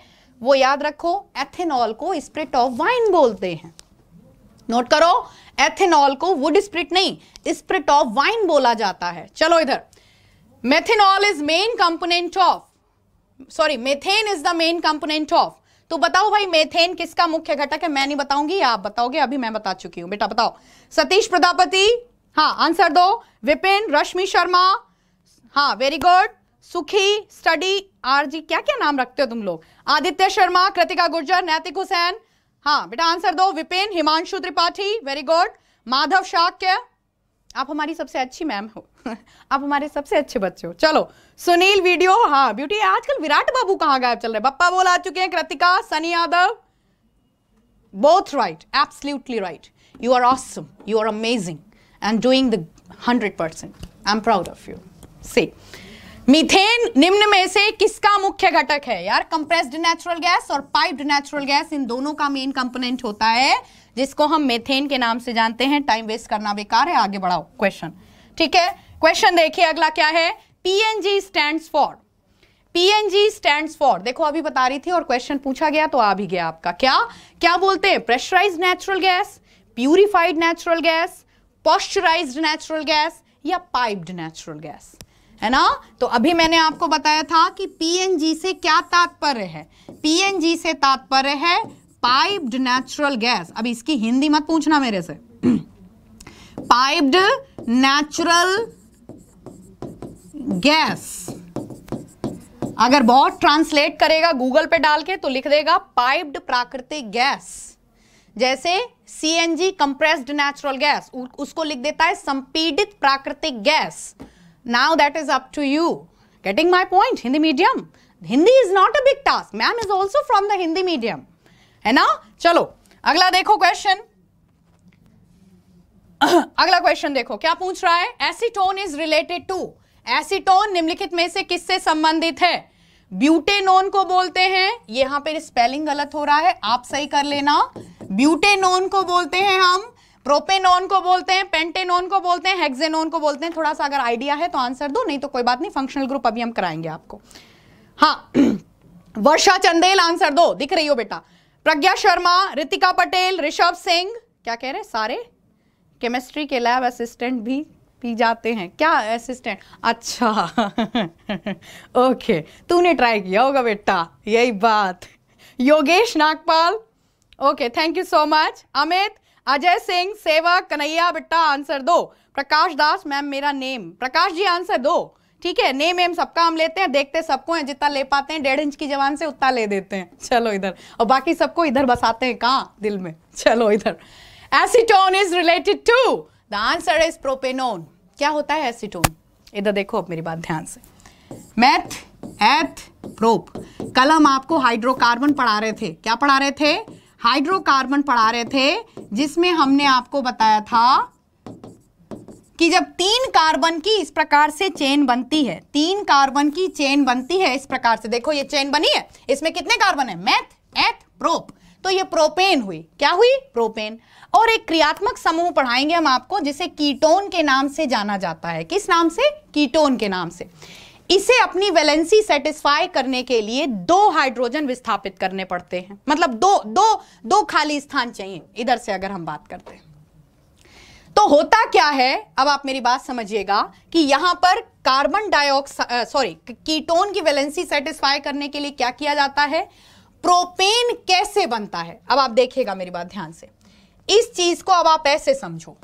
वो याद रखो एथेनॉल को स्प्रिट ऑफ वाइन बोलते हैं नोट करो एथेनॉल को वुड स्प्रिट नहीं स्प्रिट ऑफ वाइन बोला जाता है चलो इधर methanol is main component of sorry methane is the main component of तो बताओ भाई मेथेन किसका मुख्य घटक है मैं नहीं बताऊंगी आप बताओगे अभी मैं बता चुकी हूं बेटा बताओ सतीश प्रदापति हाँ आंसर दो विपिन रश्मि शर्मा हाँ very good Sukhi study RG क्या क्या नाम रखते हो तुम लोग आदित्य शर्मा कृतिका गुर्जर नैतिक हुसैन हाँ बेटा आंसर दो विपिन हिमांशु त्रिपाठी वेरी गुड माधव शाक्य आप हमारी सबसे अच्छी मैम हो आप हमारे सबसे अच्छे बच्चे हो चलो सुनील वीडियो हाँ ब्यूटी आजकल विराट बाबू कहाँ गायब चल रहे बप्पा बोल आ चुके हैं Kritika Sunny Yadav both right absolutely right you are awesome you are amazing and doing the hundred percent I am proud of you C methane निम्न में से किसका मुख्य घटक है यार कंप्रेस्ड नेचुरल गैस और पाइप्ड नेचुरल गैस इन दोनों का मेन कंपोनेंट होता है जिसको हम मेथेन के नाम से जानते हैं टाइम वेस्ट करना बेकार है आगे बढ़ाओ क्वेश्चन ठीक है क्वेश्चन देखिए अगला क्या है PNG stands for PNG stand for देखो अभी बता रही थी और क्वेश्चन पूछा गया तो आ भी गया आपका क्या क्या बोलते हैं pressurise natural gas purified natural gas pasteurise natural gas या पाइप्ड नेचुरल गैस है ना तो अभी मैंने आपको बताया था कि पीएनजी से क्या तात्पर्य है पीएनजी से तात्पर्य है पाइप्ड नेचुरल गैस अब इसकी हिंदी मत पूछना मेरे से पाइप्ड नेचुरल गैस अगर बहुत ट्रांसलेट करेगा गूगल पे डाल के तो लिख देगा पाइप्ड प्राकृतिक गैस जैसे C N G compressed natural gas उसको लिख देता है संपीडित प्राकृतिक gas now that is up to you getting my point Hindi medium Hindi is not a big task ma'am is also from the Hindi medium है ना चलो अगला देखो क्वेश्चन अगला क्वेश्चन देखो क्या पूछ रहा है acetone is related to acetone निम्नलिखित में से किससे संबंधित है ब्यूटेनोन को बोलते हैं यहां पर स्पेलिंग गलत हो रहा है आप सही कर लेना ब्यूटेनोन को बोलते हैं हम प्रोपेनोन को बोलते हैं पेंटेनोन को बोलते हैं हेक्सेनोन को बोलते हैं थोड़ा सा अगर आइडिया है तो आंसर दो नहीं तो कोई बात नहीं फंक्शनल ग्रुप अभी हम कराएंगे आपको हाँ वर्षा चंदेल आंसर दो दिख रही हो बेटा प्रज्ञा शर्मा रितिका पटेल ऋषभ सिंह क्या कह रहे सारे केमिस्ट्री के लैब असिस्टेंट भी पी जाते हैं क्या असिस्टेंट अच्छा ओके तूने ट्राई किया होगा बेटा यही बात Yogesh Nagpal okay thank you so much Amit Ajay Singh सेवा कन्हैया बेटा आंसर दो प्रकाश दास मैम मेरा नेम प्रकाश जी आंसर दो ठीक है नेम एम सबका हम लेते हैं देखते सबको हैं जितना ले पाते हैं डेढ़ इंच की जवान से उतना ले देते हैं चलो इधर और बाकी सबको इधर बसाते हैं कहाँ दिल में चलो इधर acetone is related to the answer is propanone क्या होता है एसीटोन इधर देखो अब मेरी बात ध्यान से मैथ एथ प्रोप कल हम आपको हाइड्रोकार्बन पढ़ा रहे थे क्या पढ़ा रहे थे हाइड्रोकार्बन पढ़ा रहे थे जिसमें हमने आपको बताया था कि जब तीन कार्बन की इस प्रकार से चेन बनती है तीन कार्बन की चेन बनती है इस प्रकार से देखो ये चेन बनी है इसमें कितने कार्बन है मैथ एथ प्रोप तो ये प्रोपेन हुई क्या हुई प्रोपेन और एक क्रियात्मक समूह पढ़ाएंगे हम आपको जिसे कीटोन के नाम से जाना जाता है किस नाम से कीटोन के नाम से इसे अपनी वैलेंसी सेटिस्फाई करने के लिए दो हाइड्रोजन विस्थापित करने पड़ते हैं मतलब दो दो दो खाली स्थान चाहिए इधर से अगर हम बात करते हैं तो होता क्या है अब आप मेरी बात समझिएगा कि यहां पर कार्बन डाइऑक्साइड सॉरी कीटोन की वैलेंसी सेटिस्फाई करने के लिए क्या किया जाता है प्रोपेन कैसे बनता है अब आप देखिएगा मेरी बात ध्यान से इस चीज को अब आप ऐसे समझो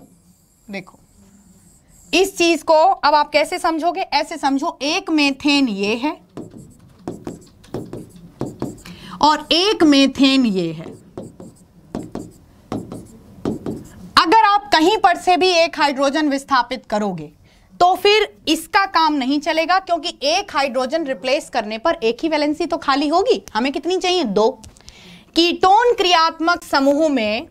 देखो इस चीज को अब आप कैसे समझोगे ऐसे समझो एक मेथेन ये है और एक मेथेन ये है अगर आप कहीं पर से भी एक हाइड्रोजन विस्थापित करोगे तो फिर इसका काम नहीं चलेगा क्योंकि एक हाइड्रोजन रिप्लेस करने पर एक ही वैलेंसी तो खाली होगी हमें कितनी चाहिए दो कीटोन क्रियात्मक समूह में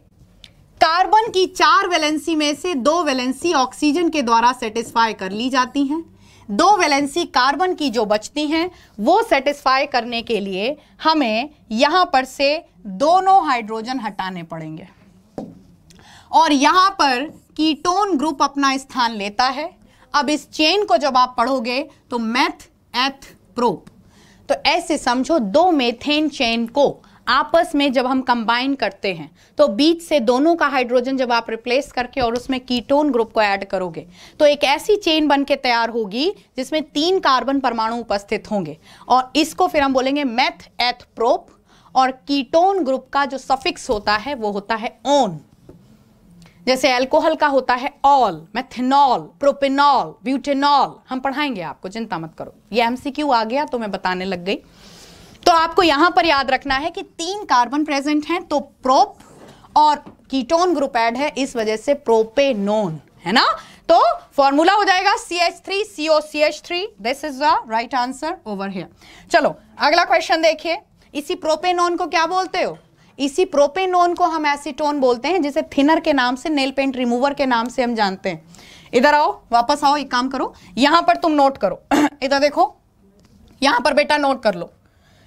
कार्बन की चार वैलेंसी में से दो वैलेंसी ऑक्सीजन के द्वारा सेटिस्फाई कर ली जाती हैं दो वैलेंसी कार्बन की जो बचती हैं वो सेटिस्फाई करने के लिए हमें यहाँ पर से दोनों हाइड्रोजन हटाने पड़ेंगे और यहाँ पर कीटोन ग्रुप अपना स्थान लेता है अब इस चेन को जब आप पढ़ोगे तो मैथ एथ प्रोप तो ऐसे समझो दो मेथेन चेन को आपस में जब हम कंबाइन करते हैं तो बीच से दोनों का हाइड्रोजन जब आप रिप्लेस करके और उसमें कीटोन ग्रुप को ऐड करोगे तो एक ऐसी चेन बन के तैयार होगी जिसमें तीन कार्बन परमाणु उपस्थित होंगे और इसको फिर हम बोलेंगे मैथ एथ प्रोप और कीटोन ग्रुप का जो सफिक्स होता है वो होता है ओन जैसे एल्कोहल का होता है ऑल मैथिनॉल प्रोपिनॉल ब्यूटेनॉल हम पढ़ाएंगे आपको चिंता मत करो ये एमसीक्यू आ गया तो मैं बताने लग गई तो आपको यहां पर याद रखना है कि तीन कार्बन प्रेजेंट हैं तो प्रोप और कीटोन ग्रुप एड है इस वजह से प्रोपेनोन है ना तो फॉर्मूला हो जाएगा C H three CO C H three this is the right answer over here चलो अगला क्वेश्चन देखिए इसी प्रोपेनोन को क्या बोलते हो इसी प्रोपेनोन को हम एसीटोन बोलते हैं जिसे थिनर के नाम से नेल पेंट रिमूवर के नाम से हम जानते हैं इधर आओ वापस आओ एक काम करो यहां पर तुम नोट करो इधर देखो यहां पर बेटा नोट कर लो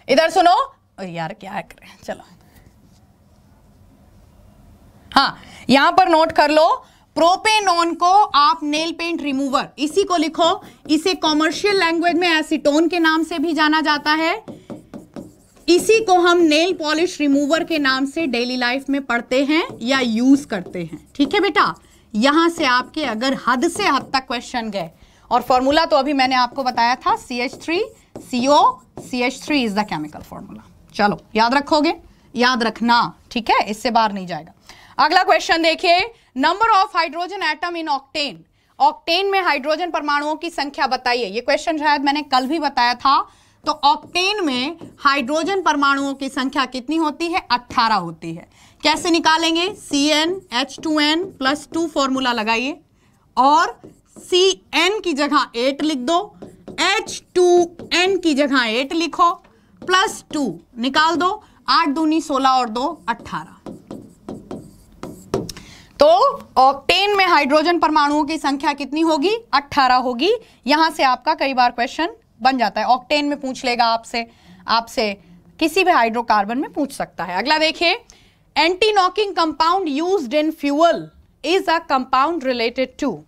इधर सुनो और यार क्या हैं चलो हाँ यहां पर नोट कर लो प्रोपेनॉन को आप नेल पेंट रिमूवर इसी को लिखो इसे कॉमर्शियल लैंग्वेज में एसिटोन के नाम से भी जाना जाता है इसी को हम नेल पॉलिश रिमूवर के नाम से डेली लाइफ में पढ़ते हैं या यूज करते हैं ठीक है बेटा यहां से आपके अगर हद से हद तक क्वेश्चन गए और फॉर्मूला तो अभी मैंने आपको बताया था C H three CO C H three is the chemical formula चलो याद रखोगे याद रखना ठीक है इससे बाहर नहीं जाएगा अगला क्वेश्चन देखिए number of hydrogen atom in octane octane में हाइड्रोजन परमाणुओं की संख्या बताइए ये क्वेश्चन शायद मैंने कल भी बताया था तो ऑक्टेन में हाइड्रोजन परमाणुओं की संख्या कितनी होती है 18 होती है कैसे निकालेंगे C N H two N plus two formula लगाइए और सी एन की जगह एट लिख दो एच टू एन की जगह एट लिखो प्लस टू निकाल दो आठ दूनी सोलह और दो अठारह तो ऑक्टेन में हाइड्रोजन परमाणुओं की संख्या कितनी होगी अट्ठारह होगी यहां से आपका कई बार क्वेश्चन बन जाता है ऑक्टेन में पूछ लेगा आपसे आपसे किसी भी हाइड्रोकार्बन में पूछ सकता है अगला देखिए anti knocking compound use in fuel is a compound related to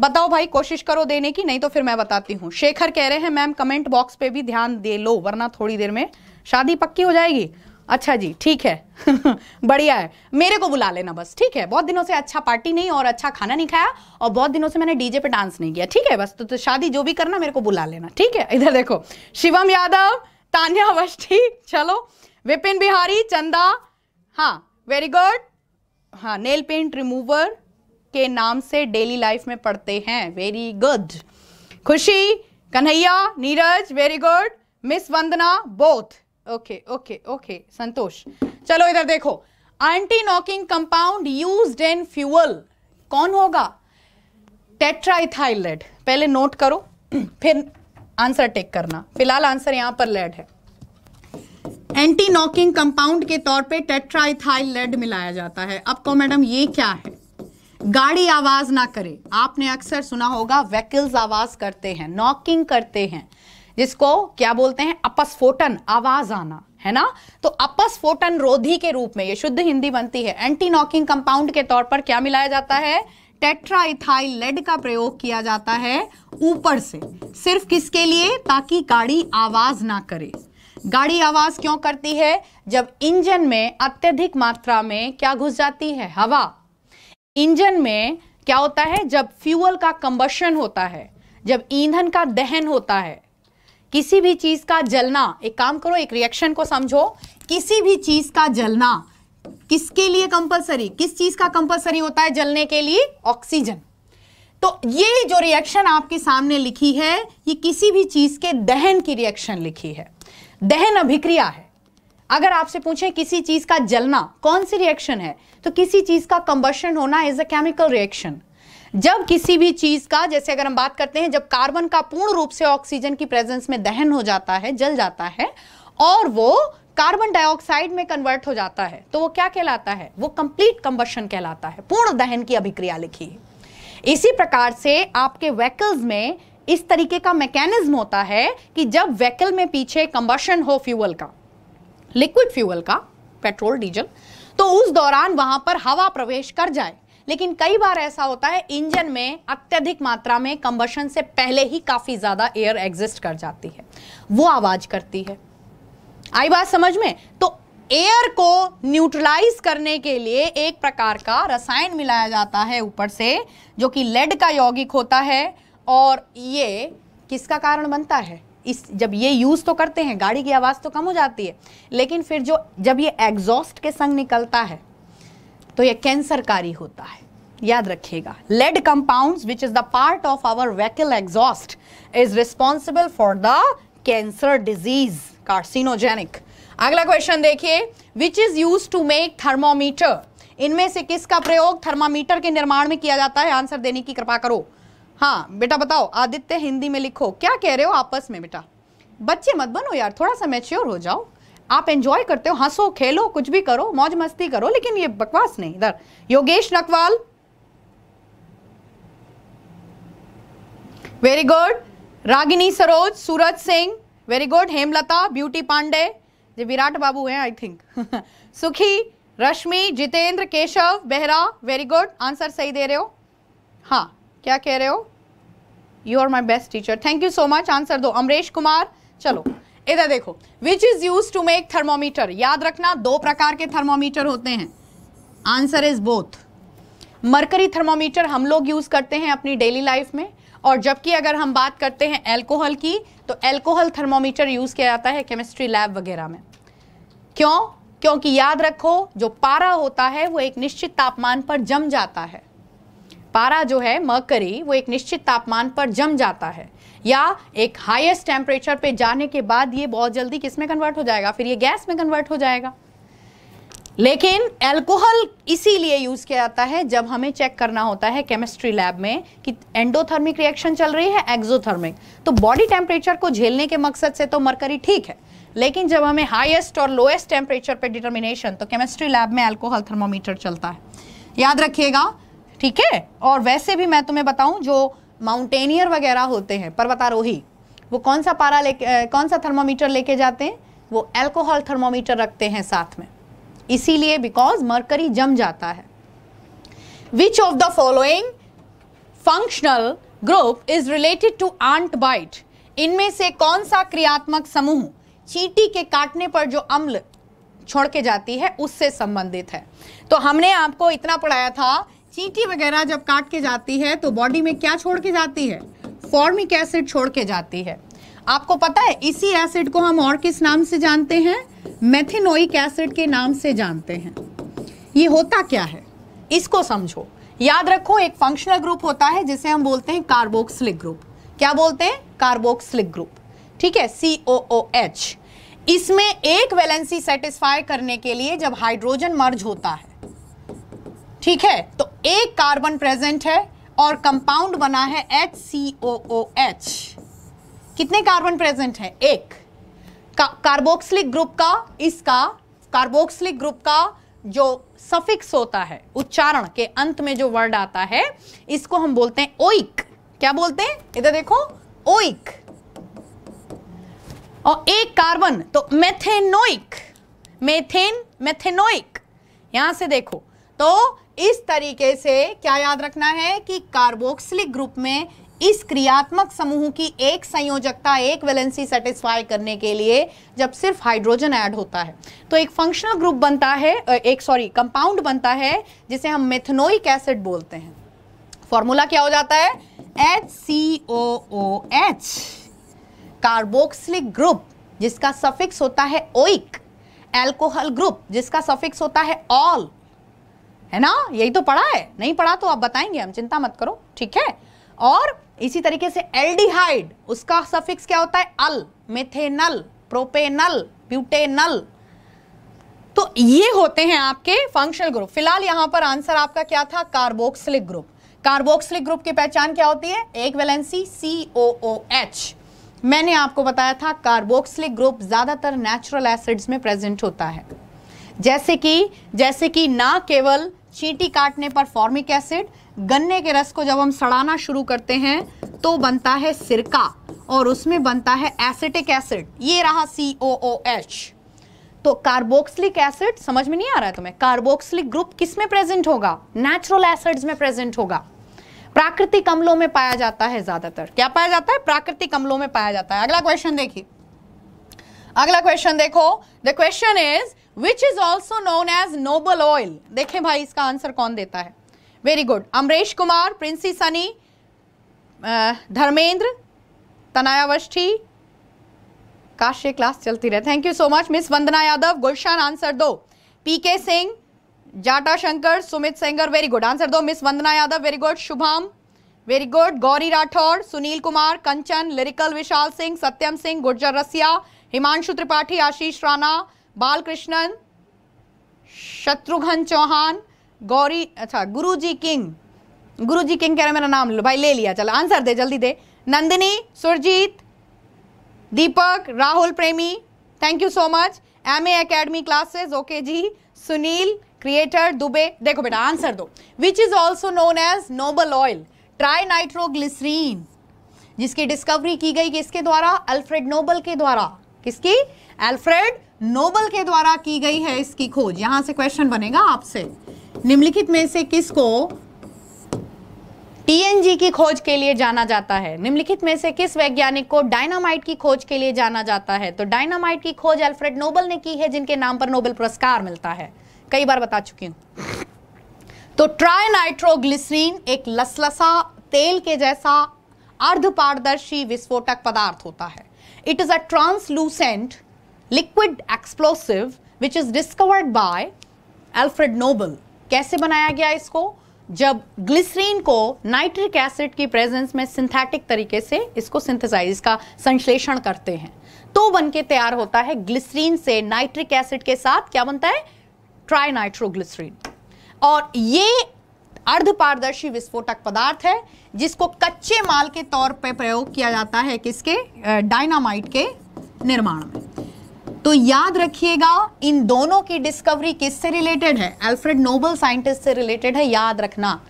बताओ भाई कोशिश करो देने की नहीं तो फिर मैं बताती हूँ शेखर कह रहे हैं मैम कमेंट बॉक्स पे भी ध्यान दे लो वरना थोड़ी देर में शादी पक्की हो जाएगी अच्छा जी ठीक है बढ़िया है मेरे को बुला लेना बस ठीक है बहुत दिनों से अच्छा पार्टी नहीं और अच्छा खाना नहीं खाया और बहुत दिनों से मैंने डीजे पे डांस नहीं किया ठीक है बस तो, तो शादी जो भी करना मेरे को बुला लेना ठीक है इधर देखो शिवम यादव तान्या अवस्थी चलो विपिन बिहारी चंदा हाँ वेरी गुड हाँ नेल पेंट रिमूवर के नाम से डेली लाइफ में पढ़ते हैं very good Khushi Kanhaiya Neeraj very good miss Vandana both okay okay okay Santosh चलो इधर देखो anti knocking compound used in fuel कौन होगा टेट्राइथाइल लेड पहले नोट करो फिर आंसर टेक करना फिलहाल आंसर यहां पर लेड है एंटी नॉकिंग कंपाउंड के तौर पे टेट्राइथाइल लेड मिलाया जाता है अब कहो मैडम ये क्या है गाड़ी आवाज ना करे आपने अक्सर सुना होगा वैकल्स आवाज करते हैं नॉकिंग करते हैं जिसको क्या बोलते हैं अपस्फोटन आवाज आना है ना तो अपस्फोटन रोधी के रूप में ये शुद्ध हिंदी बनती है एंटी नॉकिंग कंपाउंड के तौर पर क्या मिलाया जाता है टेट्राइथाइल लेड का प्रयोग किया जाता है ऊपर से सिर्फ किसके लिए ताकि गाड़ी आवाज ना करे गाड़ी आवाज क्यों करती है जब इंजन में अत्यधिक मात्रा में क्या घुस जाती है हवा इंजन में क्या होता है जब फ्यूअल का कंबशन होता है जब ईंधन का दहन होता है किसी भी चीज का जलना एक काम करो एक रिएक्शन को समझो किसी भी चीज का जलना किसके लिए कंपलसरी किस चीज का कंपलसरी होता है जलने के लिए ऑक्सीजन तो ये जो रिएक्शन आपके सामने लिखी है ये किसी भी चीज के दहन की रिएक्शन लिखी है दहन अभिक्रिया है अगर आपसे पूछे किसी चीज का जलना कौन सी रिएक्शन है तो किसी चीज का कंबर्शन होना इज अ केमिकल रिएक्शन जब किसी भी चीज का जैसे अगर हम बात करते हैं जब कार्बन का पूर्ण रूप से ऑक्सीजन की प्रेजेंस में दहन हो जाता है जल जाता है और वो कार्बन डाइऑक्साइड में कन्वर्ट हो जाता है तो वो क्या कहलाता है वो कंप्लीट कंबर्शन कहलाता है पूर्ण दहन की अभिक्रिया लिखी इसी प्रकार से आपके वैकल्स में इस तरीके का मैकेनिज्म होता है कि जब वेकल में पीछे कंबर्शन हो फ्यूअल का लिक्विड फ्यूल का पेट्रोल डीजल तो उस दौरान वहां पर हवा प्रवेश कर जाए लेकिन कई बार ऐसा होता है इंजन में अत्यधिक मात्रा में कंबशन से पहले ही काफी ज्यादा एयर एग्जिस्ट कर जाती है वो आवाज करती है आई बात समझ में तो एयर को न्यूट्रलाइज करने के लिए एक प्रकार का रसायन मिलाया जाता है ऊपर से जो कि लेड का यौगिक होता है और ये किसका कारण बनता है इस जब ये यूज़ तो करते हैं गाड़ी की आवाज़ तो कम हो जाती है लेकिन फिर जो जब ये एग्जॉस्ट के संग निकलता है तो ये कैंसरकारी होता है याद रखिएगा lead compounds which is the part of our vehicle exhaust is responsible for the cancer disease carcinogenic अगला क्वेश्चन देखिए which is use to make thermometer इनमें से किसका प्रयोग थर्मामीटर के निर्माण में किया जाता है आंसर देने की कृपा करो हाँ बेटा बताओ आदित्य हिंदी में लिखो क्या कह रहे हो आपस में बेटा बच्चे मत बनो यार थोड़ा सा मैच्योर हो जाओ आप एंजॉय करते हो हंसो खेलो कुछ भी करो मौज मस्ती करो लेकिन ये बकवास नहीं इधर Yogesh Nakwal very good Ragini Saroj Suraj Singh very good Hemlata beauty Pandey जो विराट बाबू हैं I think Sukhi Rashmi Jitendra Keshav Behera very good answer सही दे रहे हो हाँ क्या कह रहे हो you are my best teacher thank you so much answer दो अमरेश कुमार चलो इधर देखो which is use to make thermometer याद रखना दो प्रकार के थर्मोमीटर होते हैं answer is both mercury thermometer हम लोग यूज करते हैं अपनी डेली लाइफ में और जबकि अगर हम बात करते हैं एल्कोहल की तो एल्कोहल थर्मोमीटर यूज किया जाता है केमिस्ट्री लैब वगैरह में क्यों क्योंकि याद रखो जो पारा होता है वो एक निश्चित तापमान पर जम जाता है पारा जो है मकरी वो एक निश्चित तापमान पर जम जाता है या एक हाईएस्ट टेम्परेचर पे जाने के बाद ये बहुत जल्दी किस में कन्वर्ट हो जाएगा फिर ये गैस में कन्वर्ट हो जाएगा लेकिन अल्कोहल इसीलिए यूज़ किया जाता है जब हमें चेक करना होता है केमिस्ट्री लैब में कि एंडोथर्मिक रिएक्शन चल रही है एक्सोथर्मिक तो बॉडी टेम्परेचर को झेलने के मकसद से तो मरकरी ठीक है लेकिन जब हमें हाईएस्ट और लोएस्ट टेम्परेचर पे डिटर्मिनेशन तो केमिस्ट्री लैब में अल्कोहल थर्मोमीटर चलता है याद रखिएगा ठीक है और वैसे भी मैं तुम्हें बताऊं जो माउंटेनियर वगैरह होते हैं पर्वतारोही वो कौन सा पारा ले कौन सा थर्मोमीटर लेके जाते हैं वो एल्कोहल थर्मोमीटर रखते हैं साथ में इसीलिए बिकॉज मरकरी जम जाता है which of the following functional group is related to ant bite इनमें से कौन सा क्रियात्मक समूह चीटी के काटने पर जो अम्ल छोड़ के जाती है उससे संबंधित है तो हमने आपको इतना पढ़ाया था चींटी वगैरह जब काट के जाती है तो बॉडी में क्या छोड़ के जाती है फॉर्मिक एसिड छोड़ के जाती है आपको पता है इसी एसिड को हम और किस नाम से जानते हैं मेथिनोइक एसिड के नाम से जानते हैं ये होता क्या है इसको समझो याद रखो एक फंक्शनल ग्रुप होता है जिसे हम बोलते हैं कार्बोक्सिलिक ग्रुप क्या बोलते हैं कार्बोक्सिलिक ग्रुप ठीक है सी ओ ओ एच इसमें एक वैलेंसी सेटिस्फाई करने के लिए जब हाइड्रोजन मर्ज होता है ठीक है तो एक कार्बन प्रेजेंट है और कंपाउंड बना है H C O O H कितने कार्बन प्रेजेंट है एक का, कार्बोक्सिलिक ग्रुप का इसका कार्बोक्सिलिक ग्रुप का जो सफिक्स होता है उच्चारण के अंत में जो वर्ड आता है इसको हम बोलते हैं ओइक क्या बोलते हैं इधर देखो ओइक और एक कार्बन तो मेथेनोइक मेथेन मेथेनोइक यहां से देखो तो इस तरीके से क्या याद रखना है कि कार्बोक्सिलिक ग्रुप में इस क्रियात्मक समूह की एक संयोजकता एक वैलेंसी सेटिस्फाई करने के लिए जब सिर्फ हाइड्रोजन ऐड होता है तो एक फंक्शनल ग्रुप बनता है एक सॉरी कंपाउंड बनता है जिसे हम मेथनोइक एसिड बोलते हैं फॉर्मूला क्या हो जाता है H C O O H carboxylic group जिसका सफिक्स होता है ओइक एल्कोहल ग्रुप जिसका सफिक्स होता है ऑल है ना यही तो पढ़ा है नहीं पढ़ा तो आप बताएंगे हम चिंता मत करो ठीक है और इसी तरीके से एल्डिहाइड उसका सफिक्स क्या होता है अल मेथेनल प्रोपेनल ब्यूटेनल तो ये होते हैं आपके फंक्शनल ग्रुप फिलहाल यहां पर आंसर आपका क्या था कार्बोक्सिलिक ग्रुप कार्बोक्सिलिक ग्रुप की पहचान क्या होती है एक वैलेंसी सी ओ ओ एच मैंने आपको बताया था कार्बोक्सिलिक ग्रुप ज्यादातर नेचुरल एसिड्स में प्रेजेंट होता है जैसे कि जैसे कि ना केवल चींटी काटने पर फॉर्मिक एसिड गन्ने के रस को जब हम सड़ाना शुरू करते हैं तो बनता है सिरका और उसमें बनता है एसिटिक एसिड ये रहा सी ओ ओ एच तो कार्बोक्सिलिक एसिड समझ में नहीं आ रहा है तुम्हें कार्बोक्सिलिक ग्रुप किस में प्रेजेंट होगा नेचुरल एसिड्स में प्रेजेंट होगा प्राकृतिक अम्लों में पाया जाता है ज्यादातर क्या पाया जाता है प्राकृतिक अम्लों में पाया जाता है अगला क्वेश्चन देखिए अगला क्वेश्चन देखो the question is which is also known as Nobel oil देखें भाई इसका आंसर कौन देता है वेरी गुड अमरेश कुमार प्रिंसी सनी धर्मेंद्र तनायावस्थी काश्य क्लास चलती रहे thank you so much miss Vandana Yadav Gulshan answer दो पी के सिंह जाटा Shankar Sumit Sengar very good answer दो miss Vandana Yadav very good Shubham very good Gauri Rathore Sunil Kumar Kanchan lyrical Vishal Singh सत्यम सिंह गुर्जर रसिया हिमांशु त्रिपाठी आशीष राणा बालकृष्णन शत्रुघ्न चौहान गौरी अच्छा गुरुजी किंग गुरुजी किंग कह रहे मेरा नाम लो भाई ले लिया चल आंसर दे जल्दी दे Nandini Surjit Deepak Rahul Premi thank you so much M A academy okay ji Sunil creator Dubey देखो बेटा आंसर दो which is also known as Nobel oil try nitroglycerine discovery डिस्कवरी की गई किसके द्वारा अल्फ्रेड नोबल के द्वारा किसकी अल्फ्रेड नोबल के द्वारा की गई है इसकी खोज यहां से क्वेश्चन बनेगा आपसे निम्नलिखित में से किसको टीएनजी की खोज के लिए जाना जाता है निम्नलिखित में से किस वैज्ञानिक को डायनामाइट की खोज के लिए जाना जाता है तो डायनामाइट की खोज अल्फ्रेड नोबल ने की है जिनके नाम पर नोबेल पुरस्कार मिलता है कई बार बता चुकी हूं तो ट्राइनाइट्रोग्लिसरीन एक लसलसा तेल के जैसा अर्धपारदर्शी विस्फोटक पदार्थ होता है it is a translucent liquid explosive which is discovered by Alfred Nobel कैसे बनाया गया इसको जब ग्लिसरीन को नाइट्रिक एसिड की प्रेजेंस में सिंथेटिक तरीके से इसको सिंथेसाइज का संश्लेषण करते हैं तो बनके तैयार होता है ग्लिसरीन से नाइट्रिक एसिड के साथ क्या बनता है ट्राइनाइट्रोग्लिसरीन और ये अर्ध पारदर्शी विस्फोटक पदार्थ है जिसको कच्चे माल के तौर पर प्रयोग किया जाता है किसके डायनामाइट के निर्माण में तो याद रखिएगा इन दोनों की डिस्कवरी किससे रिलेटेड है अल्फ्रेड नोबल साइंटिस्ट से रिलेटेड है याद रखना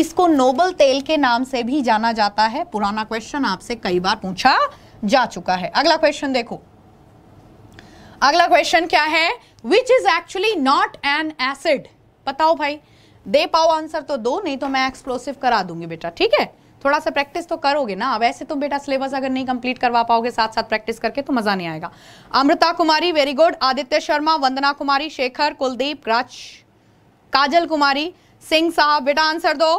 इसको नोबल तेल के नाम से भी जाना जाता है पुराना क्वेश्चन आपसे कई बार पूछा जा चुका है अगला क्वेश्चन देखो अगला क्वेश्चन क्या है which is actually not an acid बताओ भाई दे पाओ आंसर तो दो नहीं तो मैं एक्सप्लोसिव करा दूंगी बेटा ठीक है थोड़ा सा प्रैक्टिस तो करोगे ना वैसे तुम तो बेटा सिलेबस अगर नहीं कंप्लीट करवा पाओगे साथ साथ प्रैक्टिस करके तो मजा नहीं आएगा अमृता कुमारी वेरी गुड आदित्य शर्मा वंदना कुमारी शेखर कुलदीप राज काजल कुमारी सिंह साहब बेटा आंसर दो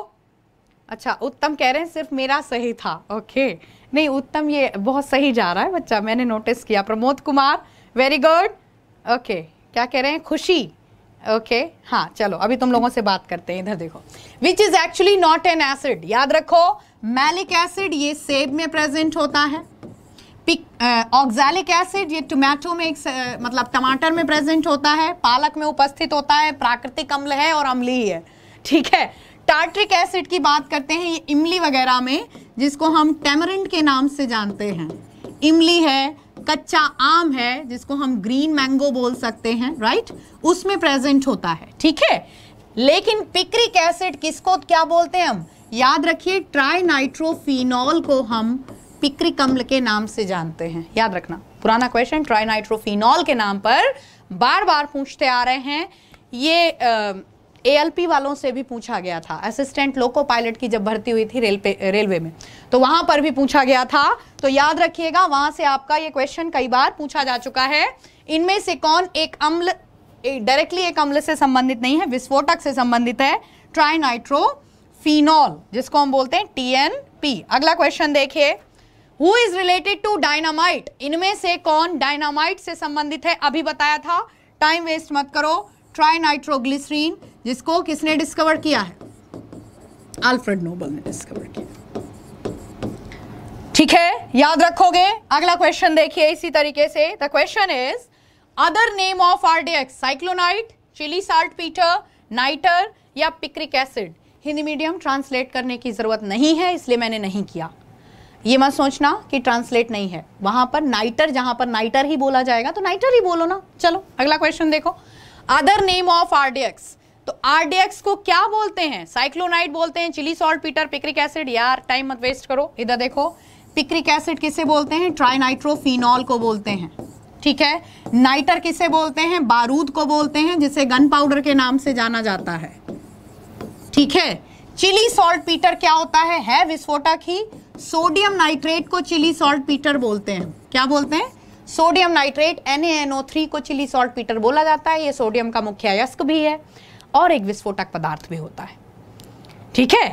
अच्छा उत्तम कह रहे हैं सिर्फ मेरा सही था ओके नहीं उत्तम ये बहुत सही जा रहा है बच्चा मैंने नोटिस किया Pramod Kumar very good okay क्या कह रहे हैं खुशी ओके हाँ चलो अभी तुम लोगों से बात करते हैं इधर देखो which is actually not an acid याद रखो मैलिक एसिड ये सेब में प्रेजेंट होता है ऑक्जैलिक एसिड ये टोमेटो में एक uh, मतलब टमाटर में प्रेजेंट होता है पालक में उपस्थित होता है प्राकृतिक अम्ल है और अम्ली है ठीक है टार्ट्रिक एसिड की बात करते हैं ये इमली वगैरह में जिसको हम टेमरिंड के नाम से जानते हैं इमली है कच्चा आम है जिसको हम ग्रीन मैंगो बोल सकते हैं राइट उसमें प्रेजेंट होता है ठीक है लेकिन पिक्रिक एसिड किसको क्या बोलते हैं हम याद रखिए ट्राइनाइट्रोफिनॉल को हम पिक्रिक अम्ल के नाम से जानते हैं याद रखना पुराना क्वेश्चन ट्राइनाइट्रोफिनॉल के नाम पर बार बार पूछते आ रहे हैं ये आ, एएलपी वालों से भी पूछा गया था असिस्टेंट लोको पायलट की जब भर्ती हुई थी रेलवे रेलवे में तो वहां पर भी पूछा गया था तो याद रखिएगा वहां से आपका ये क्वेश्चन कई बार पूछा जा चुका है इनमें से कौन एक अम्ल डायरेक्टली एक अम्ल से संबंधित नहीं है विस्फोटक से संबंधित है ट्राइनाइट्रोफिनॉल जिसको हम बोलते हैं टीएनपी अगला क्वेश्चन देखिए who is related to dynamite इनमें से कौन डायनामाइट से संबंधित है अभी बताया था टाइम वेस्ट मत करो ट्राइनाइट्रोग्लिसरीन जिसको किसने डिस्कवर किया है अल्फ्रेड नोबल ने डिस्कवर किया ठीक है याद रखोगे अगला क्वेश्चन देखिए इसी तरीके से the question is other name of RDX cyclonite Chile saltpetre nitre या picric acid Hindi medium translate करने की ज़रूरत नहीं है इसलिए मैंने नहीं किया ये मत सोचना कि ट्रांसलेट नहीं है वहां पर नाइटर जहां पर नाइटर ही बोला जाएगा तो नाइटर ही बोलो ना चलो अगला क्वेश्चन देखो अदर नेम ऑफ आरडीएक्स तो आरडीएक्स को क्या बोलते हैं साइक्लोनाइट बोलते हैं Chile saltpetre picric acid यार टाइम मत वेस्ट करो इधर देखो पिक्रिक एसिड किसे बोलते हैं ट्राइनाइट्रोफिनॉल को बोलते हैं ठीक है नाइटर किसे बोलते हैं बारूद को बोलते हैं जिसे गन पाउडर के नाम से जाना जाता है ठीक है चिली सॉल्ट पीटर क्या होता है है विस्फोटक ही सोडियम नाइट्रेट को चिली सॉल्ट पीटर बोलते हैं क्या बोलते हैं सोडियम नाइट्रेट NaNO3 को चिली सॉल्ट पीटर बोला जाता है ये सोडियम का मुख्य अयस्क भी है और एक विस्फोटक पदार्थ भी होता है ठीक है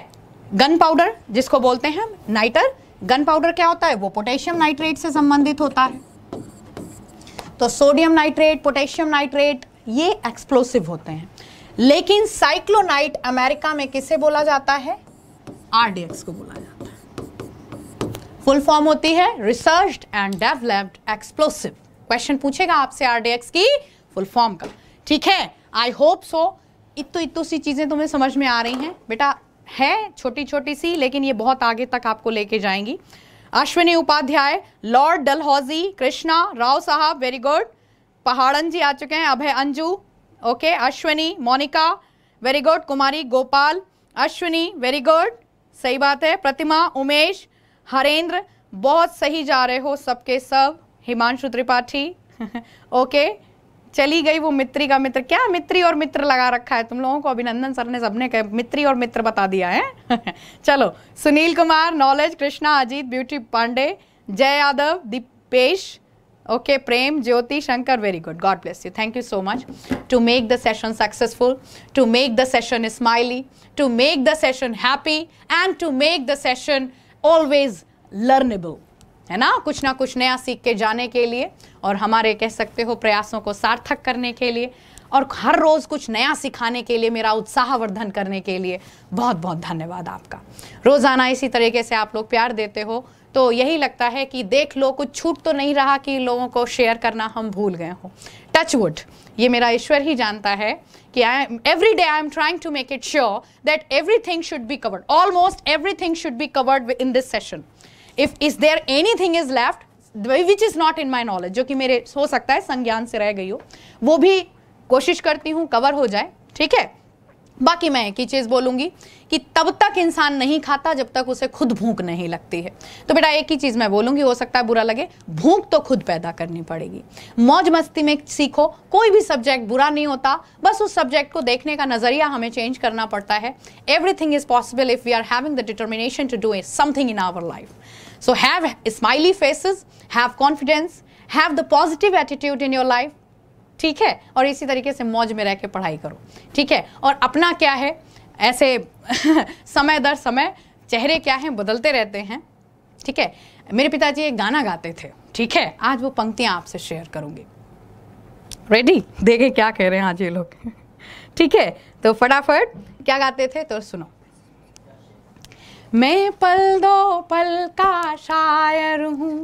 गन पाउडर जिसको बोलते हैं नाइटर गन पाउडर क्या होता है वो पोटेशियम नाइट्रेट से संबंधित होता है तो सोडियम नाइट्रेट पोटेशियम नाइट्रेट ये एक्सप्लोसिव होते हैं लेकिन साइक्लोनाइट अमेरिका में किसे बोला जाता है आरडीएक्स को बोला जाता है फुल फॉर्म होती है research and developed explosive question पूछेगा आपसे आरडीएक्स की फुल फॉर्म का ठीक है आई होप सो इतो इतो सी चीज़ें तुम्हें समझ में आ रही हैं बेटा है छोटी छोटी सी लेकिन ये बहुत आगे तक आपको लेके जाएंगी अश्विनी उपाध्याय लॉर्ड डलहौजी कृष्णा राव साहब वेरी गुड पहाड़न जी आ चुके हैं Abhay Anju okay Ashwini Monika very good Kumari Gopal Ashwini very good सही बात है प्रतिमा उमेश हरेंद्र बहुत सही जा रहे हो सबके सब हिमांशु त्रिपाठी ओके चली गई वो मित्री का मित्र क्या मित्री और मित्र लगा रखा है तुम लोगों को अभिनंदन सर ने सबने कह मित्री और मित्र बता दिया है चलो Sunil Kumar knowledge Krishna Ajit Beauty Pandey Jai Yadav Deepesh okay Prem Jyoti Shankar very good God bless you thank you so much to make the session successful to make the session smiley to make the session happy and to make the session always learnable है ना कुछ ना कुछ नया सीख के जाने के लिए और हमारे कह सकते हो प्रयासों को सार्थक करने के लिए और हर रोज़ कुछ नया सिखाने के लिए मेरा उत्साहवर्धन करने के लिए बहुत बहुत धन्यवाद आपका रोज़ाना इसी तरीके से आप लोग प्यार देते हो तो यही लगता है कि देख लो कुछ छूट तो नहीं रहा कि लोगों को शेयर करना हम भूल गए हों टच वुड ये मेरा ईश्वर ही जानता है कि I am every day I am trying to make it sure that everything should be covered almost everything should be covered in this session if is there anything is left which is not in my knowledge जो कि मेरे हो सकता है संज्ञान से रह गई हो वो भी कोशिश करती हूँ कवर हो जाए ठीक है बाकी मैं एक ही चीज़ बोलूंगी कि तब तक इंसान नहीं खाता जब तक उसे खुद भूख नहीं लगती है तो बेटा एक ही चीज़ मैं बोलूंगी हो सकता है बुरा लगे भूख तो खुद पैदा करनी पड़ेगी मौज मस्ती में सीखो कोई भी सब्जेक्ट बुरा नहीं होता बस उस सब्जेक्ट को देखने का नज़रिया हमें चेंज करना पड़ता है everything is possible if we are having the determination to do a something in our life So have smiley faces, have confidence, have the positive attitude in your life. ठीक है और इसी तरीके से मौज में रह के पढ़ाई करो ठीक है और अपना क्या है ऐसे समय दर समय चेहरे क्या हैं बदलते रहते हैं ठीक है मेरे पिताजी एक गाना गाते थे ठीक है आज वो पंक्तियाँ आपसे शेयर करूँगी रेडी देखे क्या कह रहे हैं आज ये लोग ठीक है तो फटाफट क्या गाते थे तो सुनो मैं पल दो पल का शायर हूँ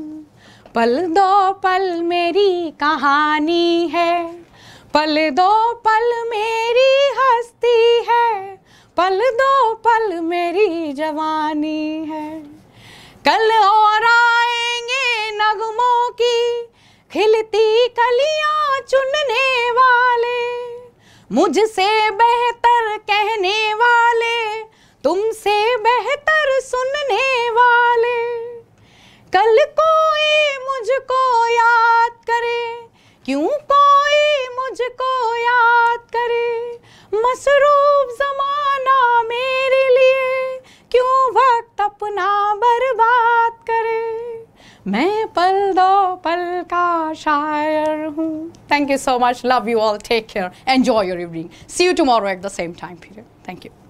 पल दो पल मेरी कहानी है पल दो पल मेरी हस्ती है पल दो पल मेरी जवानी है कल और आएंगे नगमों की खिलती कलियां चुनने वाले मुझसे बेहतर कहने वाले तुमसे बेहतर सुनने वाले कल कोई मुझको याद करे क्यों कोई मुझको याद करे मसरूफ जमाना मेरे लिए क्यों वक्त अपना बर्बाद करे मैं पल दो पल का शायर हूँ thank you so much love you all take care enjoy your evening see you tomorrow at the same time period thank you